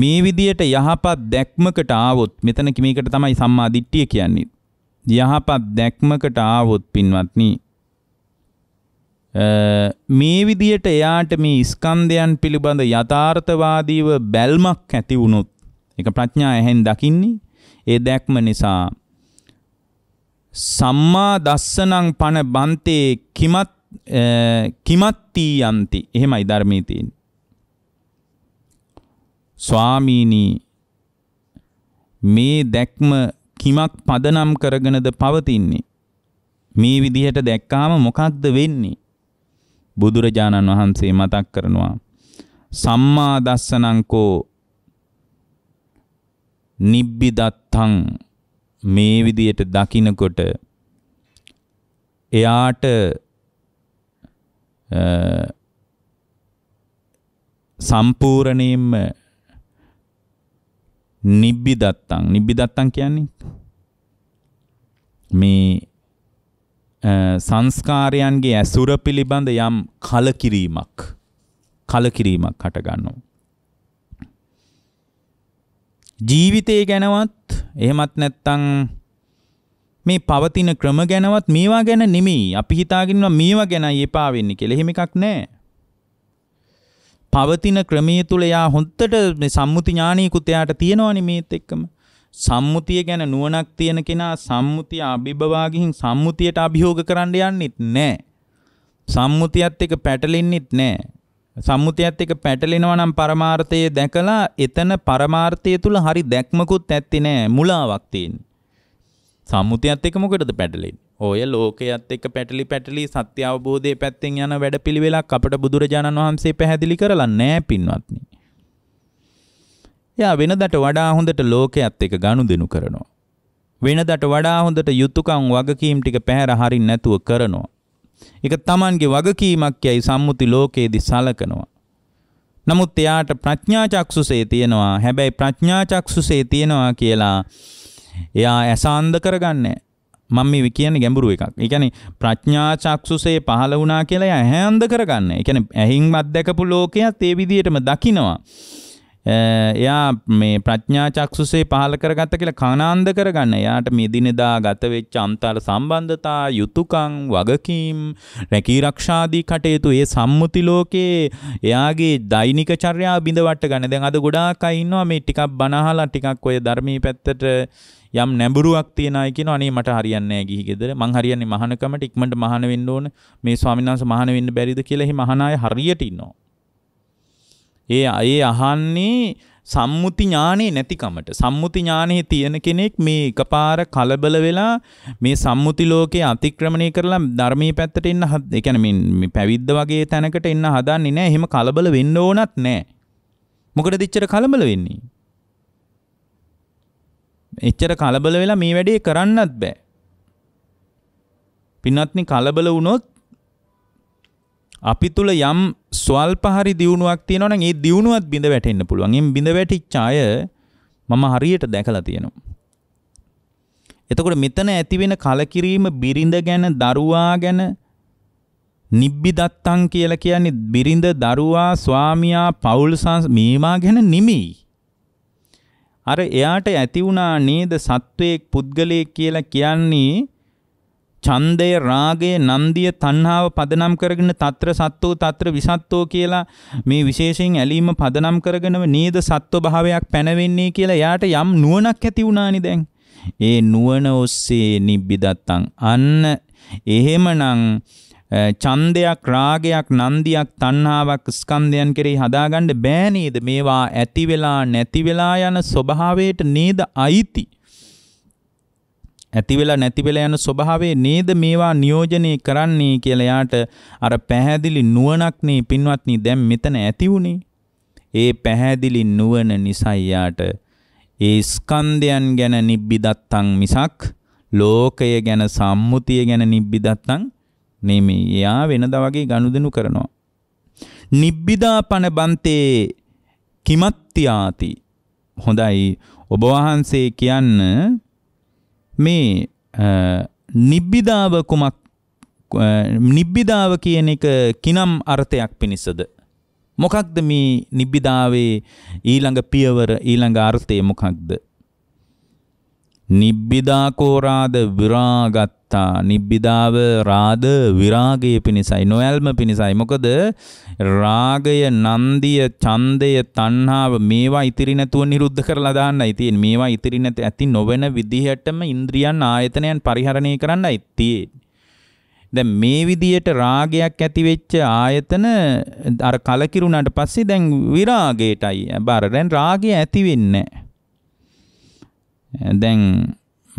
මේ විදියට යහපත් දැක්මකට ආවොත් මෙතන මේකට තමයි සම්මා දිට්ඨිය කියන්නේ. යහපත් දැක්මකට ආවොත් පින්වත්නි මේ විදියට එයාට මේ ස්කන්ධයන් පිළිබඳ යථාර්ථවාදීව බැල්මක් ඇති වුණොත් ඒක ප්‍රඥා ඇහෙන් දකින්නේ ඒ දැක්ම නිසා සම්මා දස්සනං පන බන්තේ කිමත් කිමත්තිී යන්ති එහෙමයි ධර්මී තියෙන්. ස්වාමීනී මේ දැක්ම කිමක් පදනම් කරගෙනද පවතින්නේ. මේ විදිහට දැක්කාම මොකක්ද වෙන්නේ. බුදුරජාණන් වහන්සේ මතක් කරනවා. සම්මා දස්සනංකෝ නිබ්බිදත්තං මේ විදියට දකිනකොට එයාට සම්පූර්ණයෙන්ම නිබ්බිදත්තං නිබ්බිදත්තං කියන්නේ මේ සංස්කාරයන්ගේ ඇසුර පිළිබඳ යම් කලකිරීමක් කලකිරීමක් හටගන්නවා ජීවිතය ගැනවත් එහෙමත් නැත්තං මේ පවතින ක්‍රම ගැනවත් මේවා ගැන නෙමෙයි අපි හිතාගෙනවා මේවා ගැනයි එපා වෙන්නේ කියලා. එහෙම එකක් නැහැ. පවතින ක්‍රමයේ තුල යා හොද්දට මේ සම්මුති ඥානීකුත් එයාට තියෙනවනේ මේත් එක්කම. සම්මුතිය ගැන නුවණක් තියෙන කෙනා සම්මුතිය අභිබවා ගිහින් සම්මුතියට අභියෝග කරන්න යන්නෙත් නැහැ. සම්මුතියත් එක්ක පැටලෙන්නෙත් නැහැ. සම්මුතියත් එක පැටලෙනවා නම් පරමාර්ථය දැකලා එතන පරමාර්ථය තුළ හරි දැක්මකුත් ඇත්තේ නෑ මුලාවක් තියෙන. සම්මුතියත් එක මොකටද පැටලෙන්නේ? ඔය ලෝකයත් එක්ක පැටලි පැටලි සත්‍ය අවබෝධයේ පැත්තෙන් යන වැඩපිළිවෙලක් අපට බුදුරජාණන් වහන්සේ පැහැදිලි කරලා නෑ පින්වත්නි. යා වෙනදට වඩා හොඳට ලෝකයත් එක්ක ගනුදෙනු කරනවා. වෙනදට වඩා හොඳට යුතුයකම් වගකීම් ටික පැහැර හරින් නැතුව කරනවා. ඒක Tamanගේ වගකීමක් යයි සම්මුති ලෝකයේදී සලකනවා. නමුත් එයාට ප්‍රඥා චක්සුසේ තියෙනවා. හැබැයි ප්‍රඥා චක්සුසේ තියෙනවා කියලා එයා ඇසාන්ද කරගන්නේ මම මේ කියන්නේ ගැඹුරු එකක්. ඒ කියන්නේ ප්‍රඥා චක්සුසේ පහළ වුණා කියලා එයා ඇහැ අන්ධ කරගන්නේ. ඒ කියන්නේ ඇහින් අත්දකපු ලෝකයක් ඒ විදිහටම දකිනවා. එයා මේ ප්‍රඥා චක්සුසේ පහල කරගත්ත කියලා කනාන්ද කරගන්න. එයාට මෙදිනෙදා ගත වෙච්ච අන්තර සම්බන්ධතා, යුතුයකම්, වගකීම්, රැකී ආරක්ෂාදී කටයුතු ඒ සම්මුති ලෝකේ එයාගේ දෛනික චර්යාව බිඳවට ගන්න. දැන් අද ගොඩාක් අය ඉන්නවා මේ ටිකක් බනහලා ටිකක් ඔය ධර්මී පැත්තට යම් නැඹුරුවක් තියෙන අය කියනවා අනේ මට හරියන්නේ නැහැ ගිහි ගෙදර මං හරියන්නේ මහානකමට ඉක්මනට මහාන වෙන්න ඕන මේ ස්වාමීන් වහන්සේ මහාන වෙන්න බැරිද කියලා එහි මහානාය හරියට ඉන්නවා ඒ අයේ අහන්නේ සම්මුති ඥානේ නැතිකමට සම්මුති ඥානේ තියෙන කෙනෙක් මේ එකපාර කලබල වෙලා මේ සම්මුති ලෝකේ අතික්‍රමණය කරලා ධර්මයේ පැත්තට එන්න ඒ කියන්නේ මේ පැවිද්ද වගේ තැනකට එන්න හදන්නේ නැහැ. එහෙම කලබල වෙන්න ඕනත් නැහැ. මොකටද ඉච්චර කලබල වෙන්නේ? එච්චර කලබල වෙලා මේ වැඩේ කරන්නත් බෑ. පින්වත්නි කලබල වුණොත් අපි තුළ යම් ස්වල්ප හරි දියුණුවක් තියෙනවා නම් ඒ දියුණුවත් බිඳ වැටෙන්න පුළුවන්. එම් බිඳ වැටිච්ච අය මම හරියට දැකලා තියෙනවා. එතකොට මෙතන ඇති වෙන කලකිරීම බිරිඳ ගැන දරුවා ගැන නිබ්බි දත්තං කියලා කියන්නේ බිරිඳ දරුවා ස්වාමියා පවුල් මේවා ගැන නෙමෙයි. අර එයාට ඇති වුණා නේද සත්වයේ පුද්ගලයෙක් කියලා කියන්නේ ඡන්දය රාගය නන්දිය තණ්හාව පදනම් කරගෙන తත්‍ර සත්වෝ తත්‍ර විසත්වෝ කියලා මේ විශේෂයෙන් ඇලීම පදනම් කරගෙනම නේද සත්ව භාවයක් පැනවෙන්නේ කියලා යාට යම් නුවණක් ඇති වුණානි දැන් ඒ නුවණ ඔස්සේ නිබ්බිදත්තං අන්න එහෙමනම් ඡන්දයක් රාගයක් නන්දියක් තණ්හාවක් ස්කන්ධයන් කෙරෙහි හදාගන්න බෑ නේද මේවා ඇති වෙලා නැති වෙලා යන ස්වභාවයට නේද අයිති ඇති වෙලා නැති වෙලා යන ස්වභාවයේ නේද මේවා නියෝජනය කරන්නේ කියලා යාට අර පැහැදිලි නුවණක් නේ පින්වත්නි දැන් මෙතන ඇති වුණේ. ඒ පැහැදිලි නුවණ නිසා යාට ඒ ස්කන්ධයන් ගැන නිබ්බිදත්තං මිසක් ලෝකය ගැන සම්මුතිය ගැන නිබ්බිදත්තං නෙමෙයි. එයා වෙනදා වගේ ගනුදෙනු කරනවා. නිබ්බිදාපන බන්තේ කිමත්ත්‍යාති. හොඳයි. ඔබ වහන්සේ කියන්න මේ නිබ්බිධාව කුමක් නිබ්බිධාව කියන එක කිනම් අර්ථයක් පිණිසද මොකක්ද මේ නිබ්බිධාවේ ඊළඟ පියවර ඊළඟ අර්ථය මොකක්ද නිබ්බිදාකෝ රාද විරාගත්තා නිබ්බිදාව රාද විරාගය පිණිසයි නොයල්ම පිණිසයි මොකද රාගය නන්දිය ඡන්දය තණ්හාව මේවා ඉතිරි නැතුව නිරුද්ධ කරලා දාන්නයි තියෙන්නේ මේවා ඉතිරි නැති ඇති නොවන විදිහටම ඉන්ද්‍රියන් ආයතනයන් පරිහරණය කරන්නයි තියෙන්නේ දැන් මේ විදියට රාගයක් ඇති වෙච්ච ආයතන අර කලකිරුණාට පස්සේ දැන් විරාගයටයි බාර දැන් රාගය ඇති වෙන්නේ නැහැ දැන්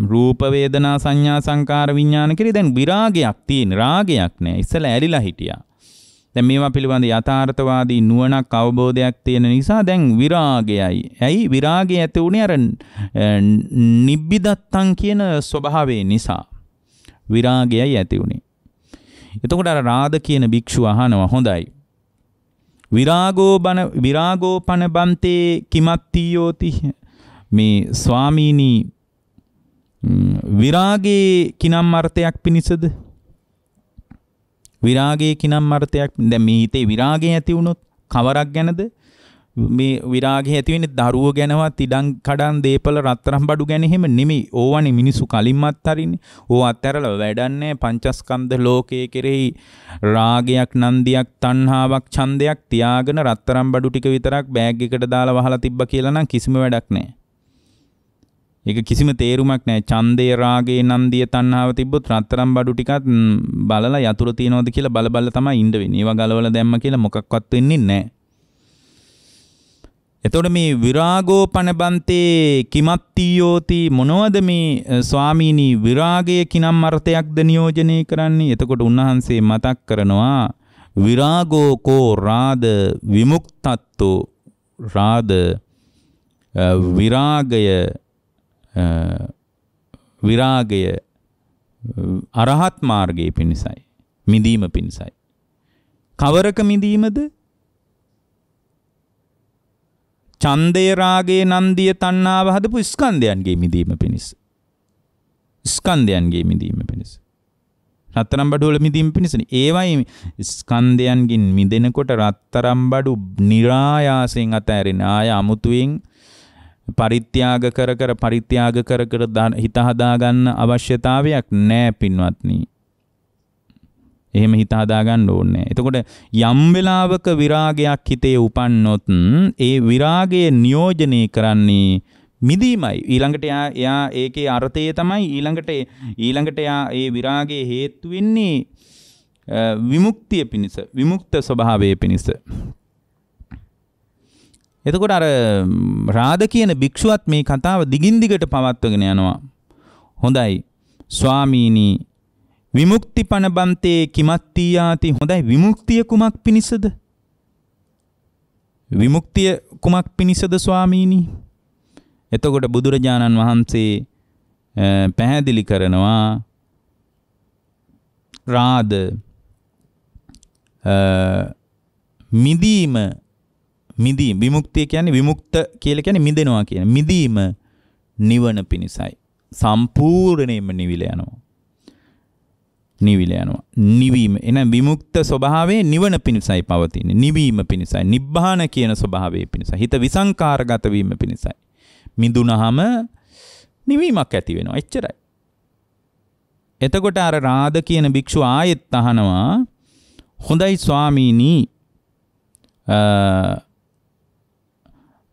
රූප වේදනා සංඥා සංකාර විඥාන කියලා දැන් විරාගයක් තියෙන රාගයක් නෑ ඉස්සලා ඇලිලා හිටියා. දැන් මේවා පිළිබඳ යථාර්ථවාදී නුවණක් අවබෝධයක් තියෙන නිසා දැන් විරාගයයි. ඇයි විරාගය ඇති උනේ අර නිබ්බිදත්තං කියන ස්වභාවය නිසා. විරාගයයි ඇති උනේ. එතකොට අර රාද කියන භික්ෂුව අහනවා හොඳයි. විරාගෝ බන විරාගෝ පන බන්තේ කිමත්තියෝති මේ ස්වාමීනී විරාගයේ කිනම් අර්ථයක් පිණිසද විරාගයේ කිනම් අර්ථයක් දැන් මේ හිතේ විරාගය ඇති වුණොත් කවරක් ගැනද මේ විරාගය ඇති වෙන්නේ දරුව ගැනවත් ඉඩම් කඩම් දීපල රත්තරන් බඩු ගැන එහෙම නෙමෙයි ඕවනේ මිනිසු කලින්මත් හරින්නේ ඕව අත්හැරලා වැඩන්නේ පංචස්කන්ධ ලෝකයේ කෙරෙහි රාගයක් නන්දියක් තණ්හාවක් ඡන්දයක් තියාගෙන රත්තරන් බඩු ටික විතරක් බෑග් එකට දාලා වහලා තිබ්බා කියලා නම් කිසිම වැඩක් නැහැ ඒක කිසිම තේරුමක් නැහැ. ඡන්දේ රාගේ නන්දිය තණ්හාව තිබ්බොත් රත්තරන් බඩු ටිකත් බලලා යතුරු තියනවද කියලා බල බල තමයි ඉඳ වෙන්නේ. ඒවා ගලවලා දැම්ම කියලා මොකක්වත් වෙන්නේ නැහැ. එතකොට මේ විරාගෝපන බන්තේ කිමත්තියෝති මොනවද මේ ස්වාමීනි විරාගය කිනම් අර්ථයක්ද නියෝජනය කරන්නේ? එතකොට උන්වහන්සේ මතක් කරනවා විරාගෝ කෝ රාද විමුක්තත්තු රාද විරාගය විරාගය අරහත් මාර්ගයේ පිණිසයි මිදීම පිණිසයි කවරක මිදීමද ඡන්දේ රාගේ නන්දිය තණ්හාව හදපු ස්කන්ධයන්ගේ මිදීම පිණිස ස්කන්ධයන්ගේ මිදීම පිණිස රත්තරම් බඩු වල මිදීම පිණිසනේ ඒවයි ස්කන්ධයන්ගින් මිදෙනකොට රත්තරම් බඩු નિરાයාසයෙන් අතහැරෙන ආය අමුතුවෙන් පරිත්‍යාග කර කර පරිත්‍යාග කර කර හිත හදාගන්න අවශ්‍යතාවයක් නැහැ පින්වත්නි. එහෙම හිත හදාගන්න ඕනේ. එතකොට යම් වෙලාවක විරාගයක් හිතේ උපන්නොත් ඒ විරාගය නියෝජනය කරන්නේ මිදීමයි. ඊළඟට එයා එයා ඒකේ අර්ථය තමයි ඊළඟට ඊළඟට එයා ඒ විරාගයේ හේතු වෙන්නේ විමුක්තිය පිණිස, විමුක්ත ස්වභාවය පිණිස. එතකොට අර රාධ කියන භික්ෂුවත් මේ කතාව දිගින් දිගට පවත්වගෙන යනවා. හොඳයි. ස්වාමීනි විමුක්ති පනබන්තේ කිමත්ති යාති හොඳයි විමුක්තිය කුමක් පිණිසද? විමුක්තිය කුමක් පිණිසද ස්වාමීනි? එතකොට බුදුරජාණන් වහන්සේ පැහැදිලි කරනවා රාද මිදීම මිදීම විමුක්තිය කියන්නේ විමුක්ත කියලා කියන්නේ මිදෙනවා කියන. මිදීම නිවන පිණිසයි. සම්පූර්ණයෙන්ම නිවිල යනවා. නිවිල යනවා. නිවීම එන විමුක්ත ස්වභාවයේ නිවන පිණිසයි පවතින්නේ. නිවීම පිණිසයි. නිබ්බාන කියන ස්වභාවයේ පිණිසයි. හිත විසංකාරගත වීම පිණිසයි. මිදුනහම නිවීමක් ඇති වෙනවා. එච්චරයි. එතකොට අර රාද කියන භික්ෂුව ආයෙත් අහනවා හොඳයි ස්වාමීනි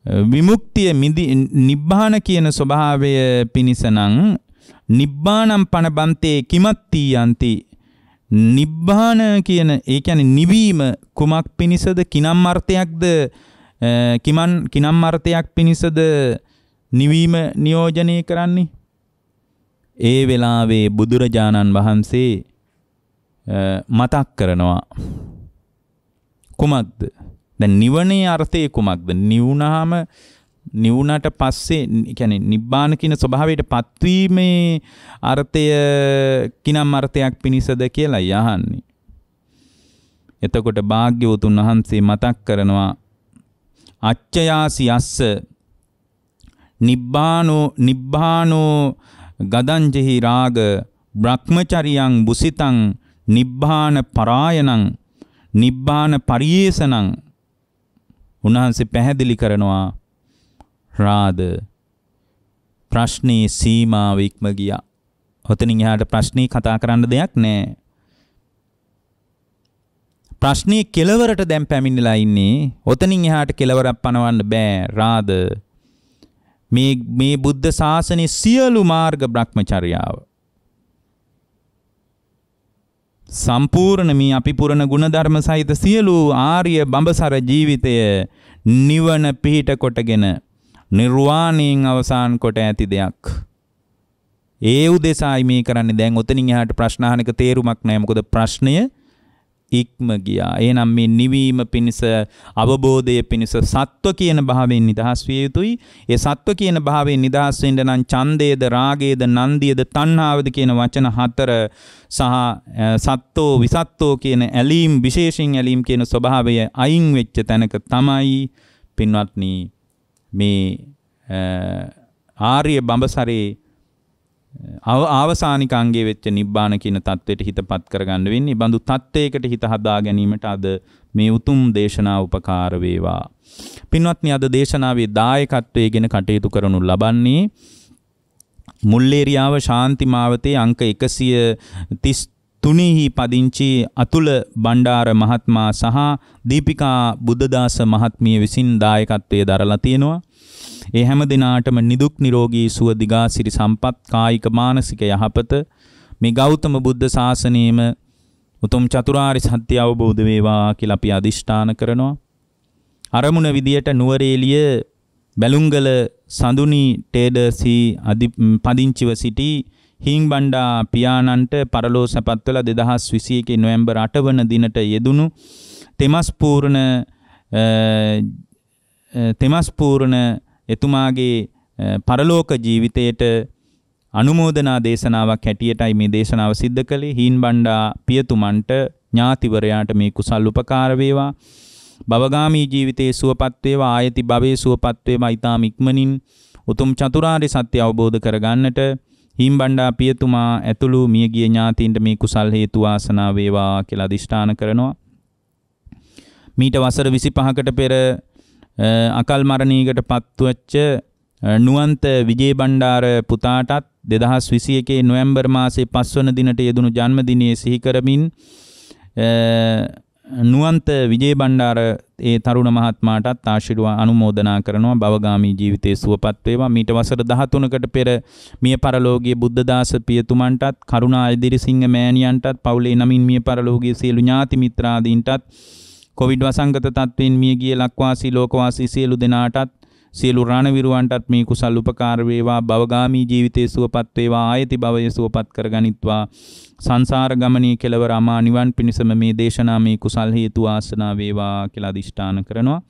විමුක්තිය නිබ්බාන කියන ස්වභාවය පිණිසනං නිබ්බානම් පනබන්තේ කිමත්ති යන්ති නිබ්බාන කියන ඒ කියන්නේ නිවීම කුමක් පිණිසද කිනම් අර්ථයක්ද කිමන් කිනම් අර්ථයක් පිණිසද නිවීම නියෝජනය කරන්නේ ඒ වෙලාවේ බුදුරජාණන් වහන්සේ මතක් කරනවා කුමක්ද දැන් නිවනේ අර්ථය කුමක්ද? නිවුනහම නිවුනට පස්සේ කියන්නේ නිබ්බාන කියන ස්වභාවයට පත්වීමේ අර්ථය කිනම් අර්ථයක් පිණිසද කියලා යහන්නේ. එතකොට භාග්‍යවතුන් වහන්සේ මතක් කරනවා අච්චයාසි අස්ස නිබ්බානෝ නිබ්බානෝ ගදංජහි රාග බ්‍රහ්මචරියං බුසිතං නිබ්බාන පරායනං නිබ්බාන පරියේසනං උන්වහන්සේ පැහැදිලි කරනවා රාද ප්‍රශ්නේ සීමාව ඉක්ම ගියා. ඔතනින් එහාට ප්‍රශ්නේ කතා කරන්න දෙයක් නැහැ. ප්‍රශ්නේ කෙලවරට දැන් පැමිණිලා ඉන්නේ. ඔතනින් එහාට කෙලවරක් පනවන්න බෑ. රාද මේ මේ බුද්ධ ශාසනයේ සියලු මාර්ග භ්‍රමචර්යාව සම්පූර්ණ මේ අපි පුරණ ಗುಣධර්ම සහිත සියලු ආර්ය බඹසර ජීවිතය නිවන පිහිට කොටගෙන නිර්වාණයෙන් අවසන් කොට ඇති දෙයක්. ඒ උදෙසායි මේ කරන්නේ. දැන් ඔතනින් එහාට ප්‍රශ්න අහන එක තේරුමක් නැහැ. මොකද ප්‍රශ්නය ඉක්ම ගියා. එහෙනම් මේ නිවීම පිණිස අවබෝධය පිණිස සත්ව කියන භාවයෙන් නිදහස් විය යුතුයි. ඒ සත්ව කියන භාවයෙන් නිදහස් වෙන්න නම් ඡන්දේද, රාගේද, නන්දියද, තණ්හාවද කියන වචන හතර සහ සත්තෝ, විසත්තෝ කියන ඇලීම්, විශේෂයෙන් ඇලීම් කියන ස්වභාවය අයින් වෙච්ච තැනක තමයි පින්වත්නි මේ ආර්ය බඹසරේ ආවසානිකංගේ වෙච්ච නිබ්බාන කියන தത്വෙට හිතපත් කරගන්න වෙන්නේ. බඳු தත්වයකට හිත හදා ගැනීමට අද මේ උතුම් දේශනා උපකාර වේවා. පින්වත්නි අද දේශනාවේ දායකත්වයේ ගැන කටයුතු කරනු ලබන්නේ මුල්ලේරියාව ශාන්ති මාවතේ අංක 130 තුනෙහි පදිංචි අතුල බණ්ඩාර මහත්මයා සහ දීපිකා බුද්ධදාස මහත්මිය විසින් දායකත්වයේ දරලා තියෙනවා. ඒ හැම දිනාටම නිදුක් නිරෝගී සුව දිගාසිරි සම්පත් කායික මානසික යහපත මේ ගෞතම බුද්ධ ශාසනයේම උතුම් චතුරාර්ය සත්‍ය අවබෝධ වේවා කියලා අපි අදිෂ්ඨාන කරනවා. අරමුණ විදියට නුවරඑළිය බැලුම්ගල සඳුනි ටේඩර්සි අධි පදිංචිව සිටි හිංබණ්ඩා පියාණන්ට පරලෝ සැපත්වල 2021 නොවැම්බර් 8 වන දිනට යෙදුණු තෙමස් පූර්ණ තෙමස් පූර්ණ එතුමාගේ පරලෝක ජීවිතයට අනුමෝදනා දේශනාවක් හැටියටයි මේ දේශනාව සිද්ධ කළේ හීන් බණ්ඩා පියතුමන්ට ඥාතිවරයාට මේ කුසල් උපකාර වේවා භවගාමී ජීවිතයේ සුවපත් වේවා ආයති භවයේ සුවපත් වේවා ඊ타ම ඉක්මනින් උතුම් චතුරාර්ය සත්‍ය අවබෝධ කරගන්නට හීන් බණ්ඩා පියතුමා ඇතුළු මියගිය ඥාතීන්ට මේ කුසල් හේතු වාසනා වේවා කියලා අදිෂ්ඨාන කරනවා මීට වසර 25කට පෙර අකල් මරණීකට පත්වච්ච නුවන්ත විජේ බණ්ඩාර පුතාටත් දෙදහස් විසි එකේ නොවැම්බර් මාසේ පස්වන දිනට යෙදුණු ජන්මදිනයේ සිහිකරමින් නුවන්ත විජේ බණ්ඩාර ඒ තරුණ මහත්මාටත් ආශිර්වා අනුමෝදනා කරනවා භවගාමී ජීවිතයේ සුවපත් වේවා මීට වසර 13කට පෙර මිය පරලෝකයේ බුද්ධදාස පියතුමන්ටත් කරුණා ඉදිරිසිංහ මෑණියන්ටත් පවුලේ නමින් මිය පරලෝකයේ සියලු ඥාති මිත්‍රාදීන්ටත් කොවිඩ් වසංගත තත්ත්වයෙන් මිය ගිය ලක්වාසී ලෝකවාසී සියලු දෙනාටත් සියලු රණවිරුවන්ටත් මේ කුසල් උපකාර වේවා භවගාමී ජීවිතයේ සුවපත් වේවා ආයති භවය සුවපත් කරගනිත්වා සංසාර ගමනේ කෙලවර අමා නිවන් පිණසම මේ දේශනා මේ කුසල් හේතු ආසනා වේවා කියලා අදිෂ්ඨාන කරනවා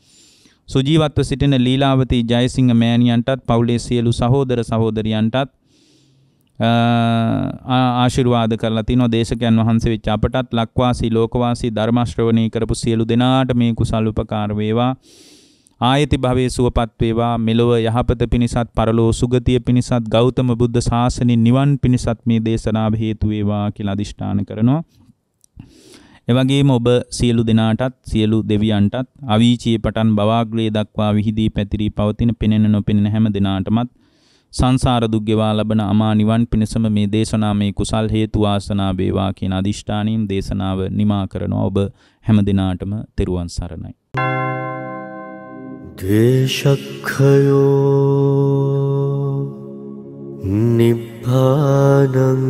සුජීවත්ව සිටින ලීලාවතී ජයසිංහ මෑණියන්ටත් පවුලේ සියලු සහෝදර සහෝදරියන්ටත් ආශිර්වාද කරලා තිනවා දේශකයන් වහන්සේ වෙච්ච අපටත් ලක්වාසී ලෝකවාසී ධර්ම ශ්‍රවණී කරපු සියලු දෙනාට මේ කුසල් උපකාර වේවා ආයති භවයේ සුවපත් වේවා මෙලොව යහපත පිණිසත් පරලෝ සුගතිය පිණිසත් ගෞතම බුද්ධ ශාසනයේ නිවන් පිණිසත් මේ දේශනාව හේතු වේවා කියලා අදිෂ්ඨාන කරනවා එවැගේම ඔබ සියලු දෙනාටත් සියලු දෙවියන්ටත් අවීචී පටන් බවාග්‍රේ දක්වා විහිදී පැතිරී පවතින පෙනෙන නොපෙනෙන හැම දිනාටමත් සංසාර දුක් ගෙවා ලබන අමා නිවන් පිණසම මේ දේශනාමේ කුසල් හේතු වාසනා වේවා කියන අදිෂ්ඨානයෙන් දේශනාව නිමා කරනවා ඔබ හැම දිනාටම තෙරුවන් සරණයි. දේශක්ඛයෝ නිබ්බානං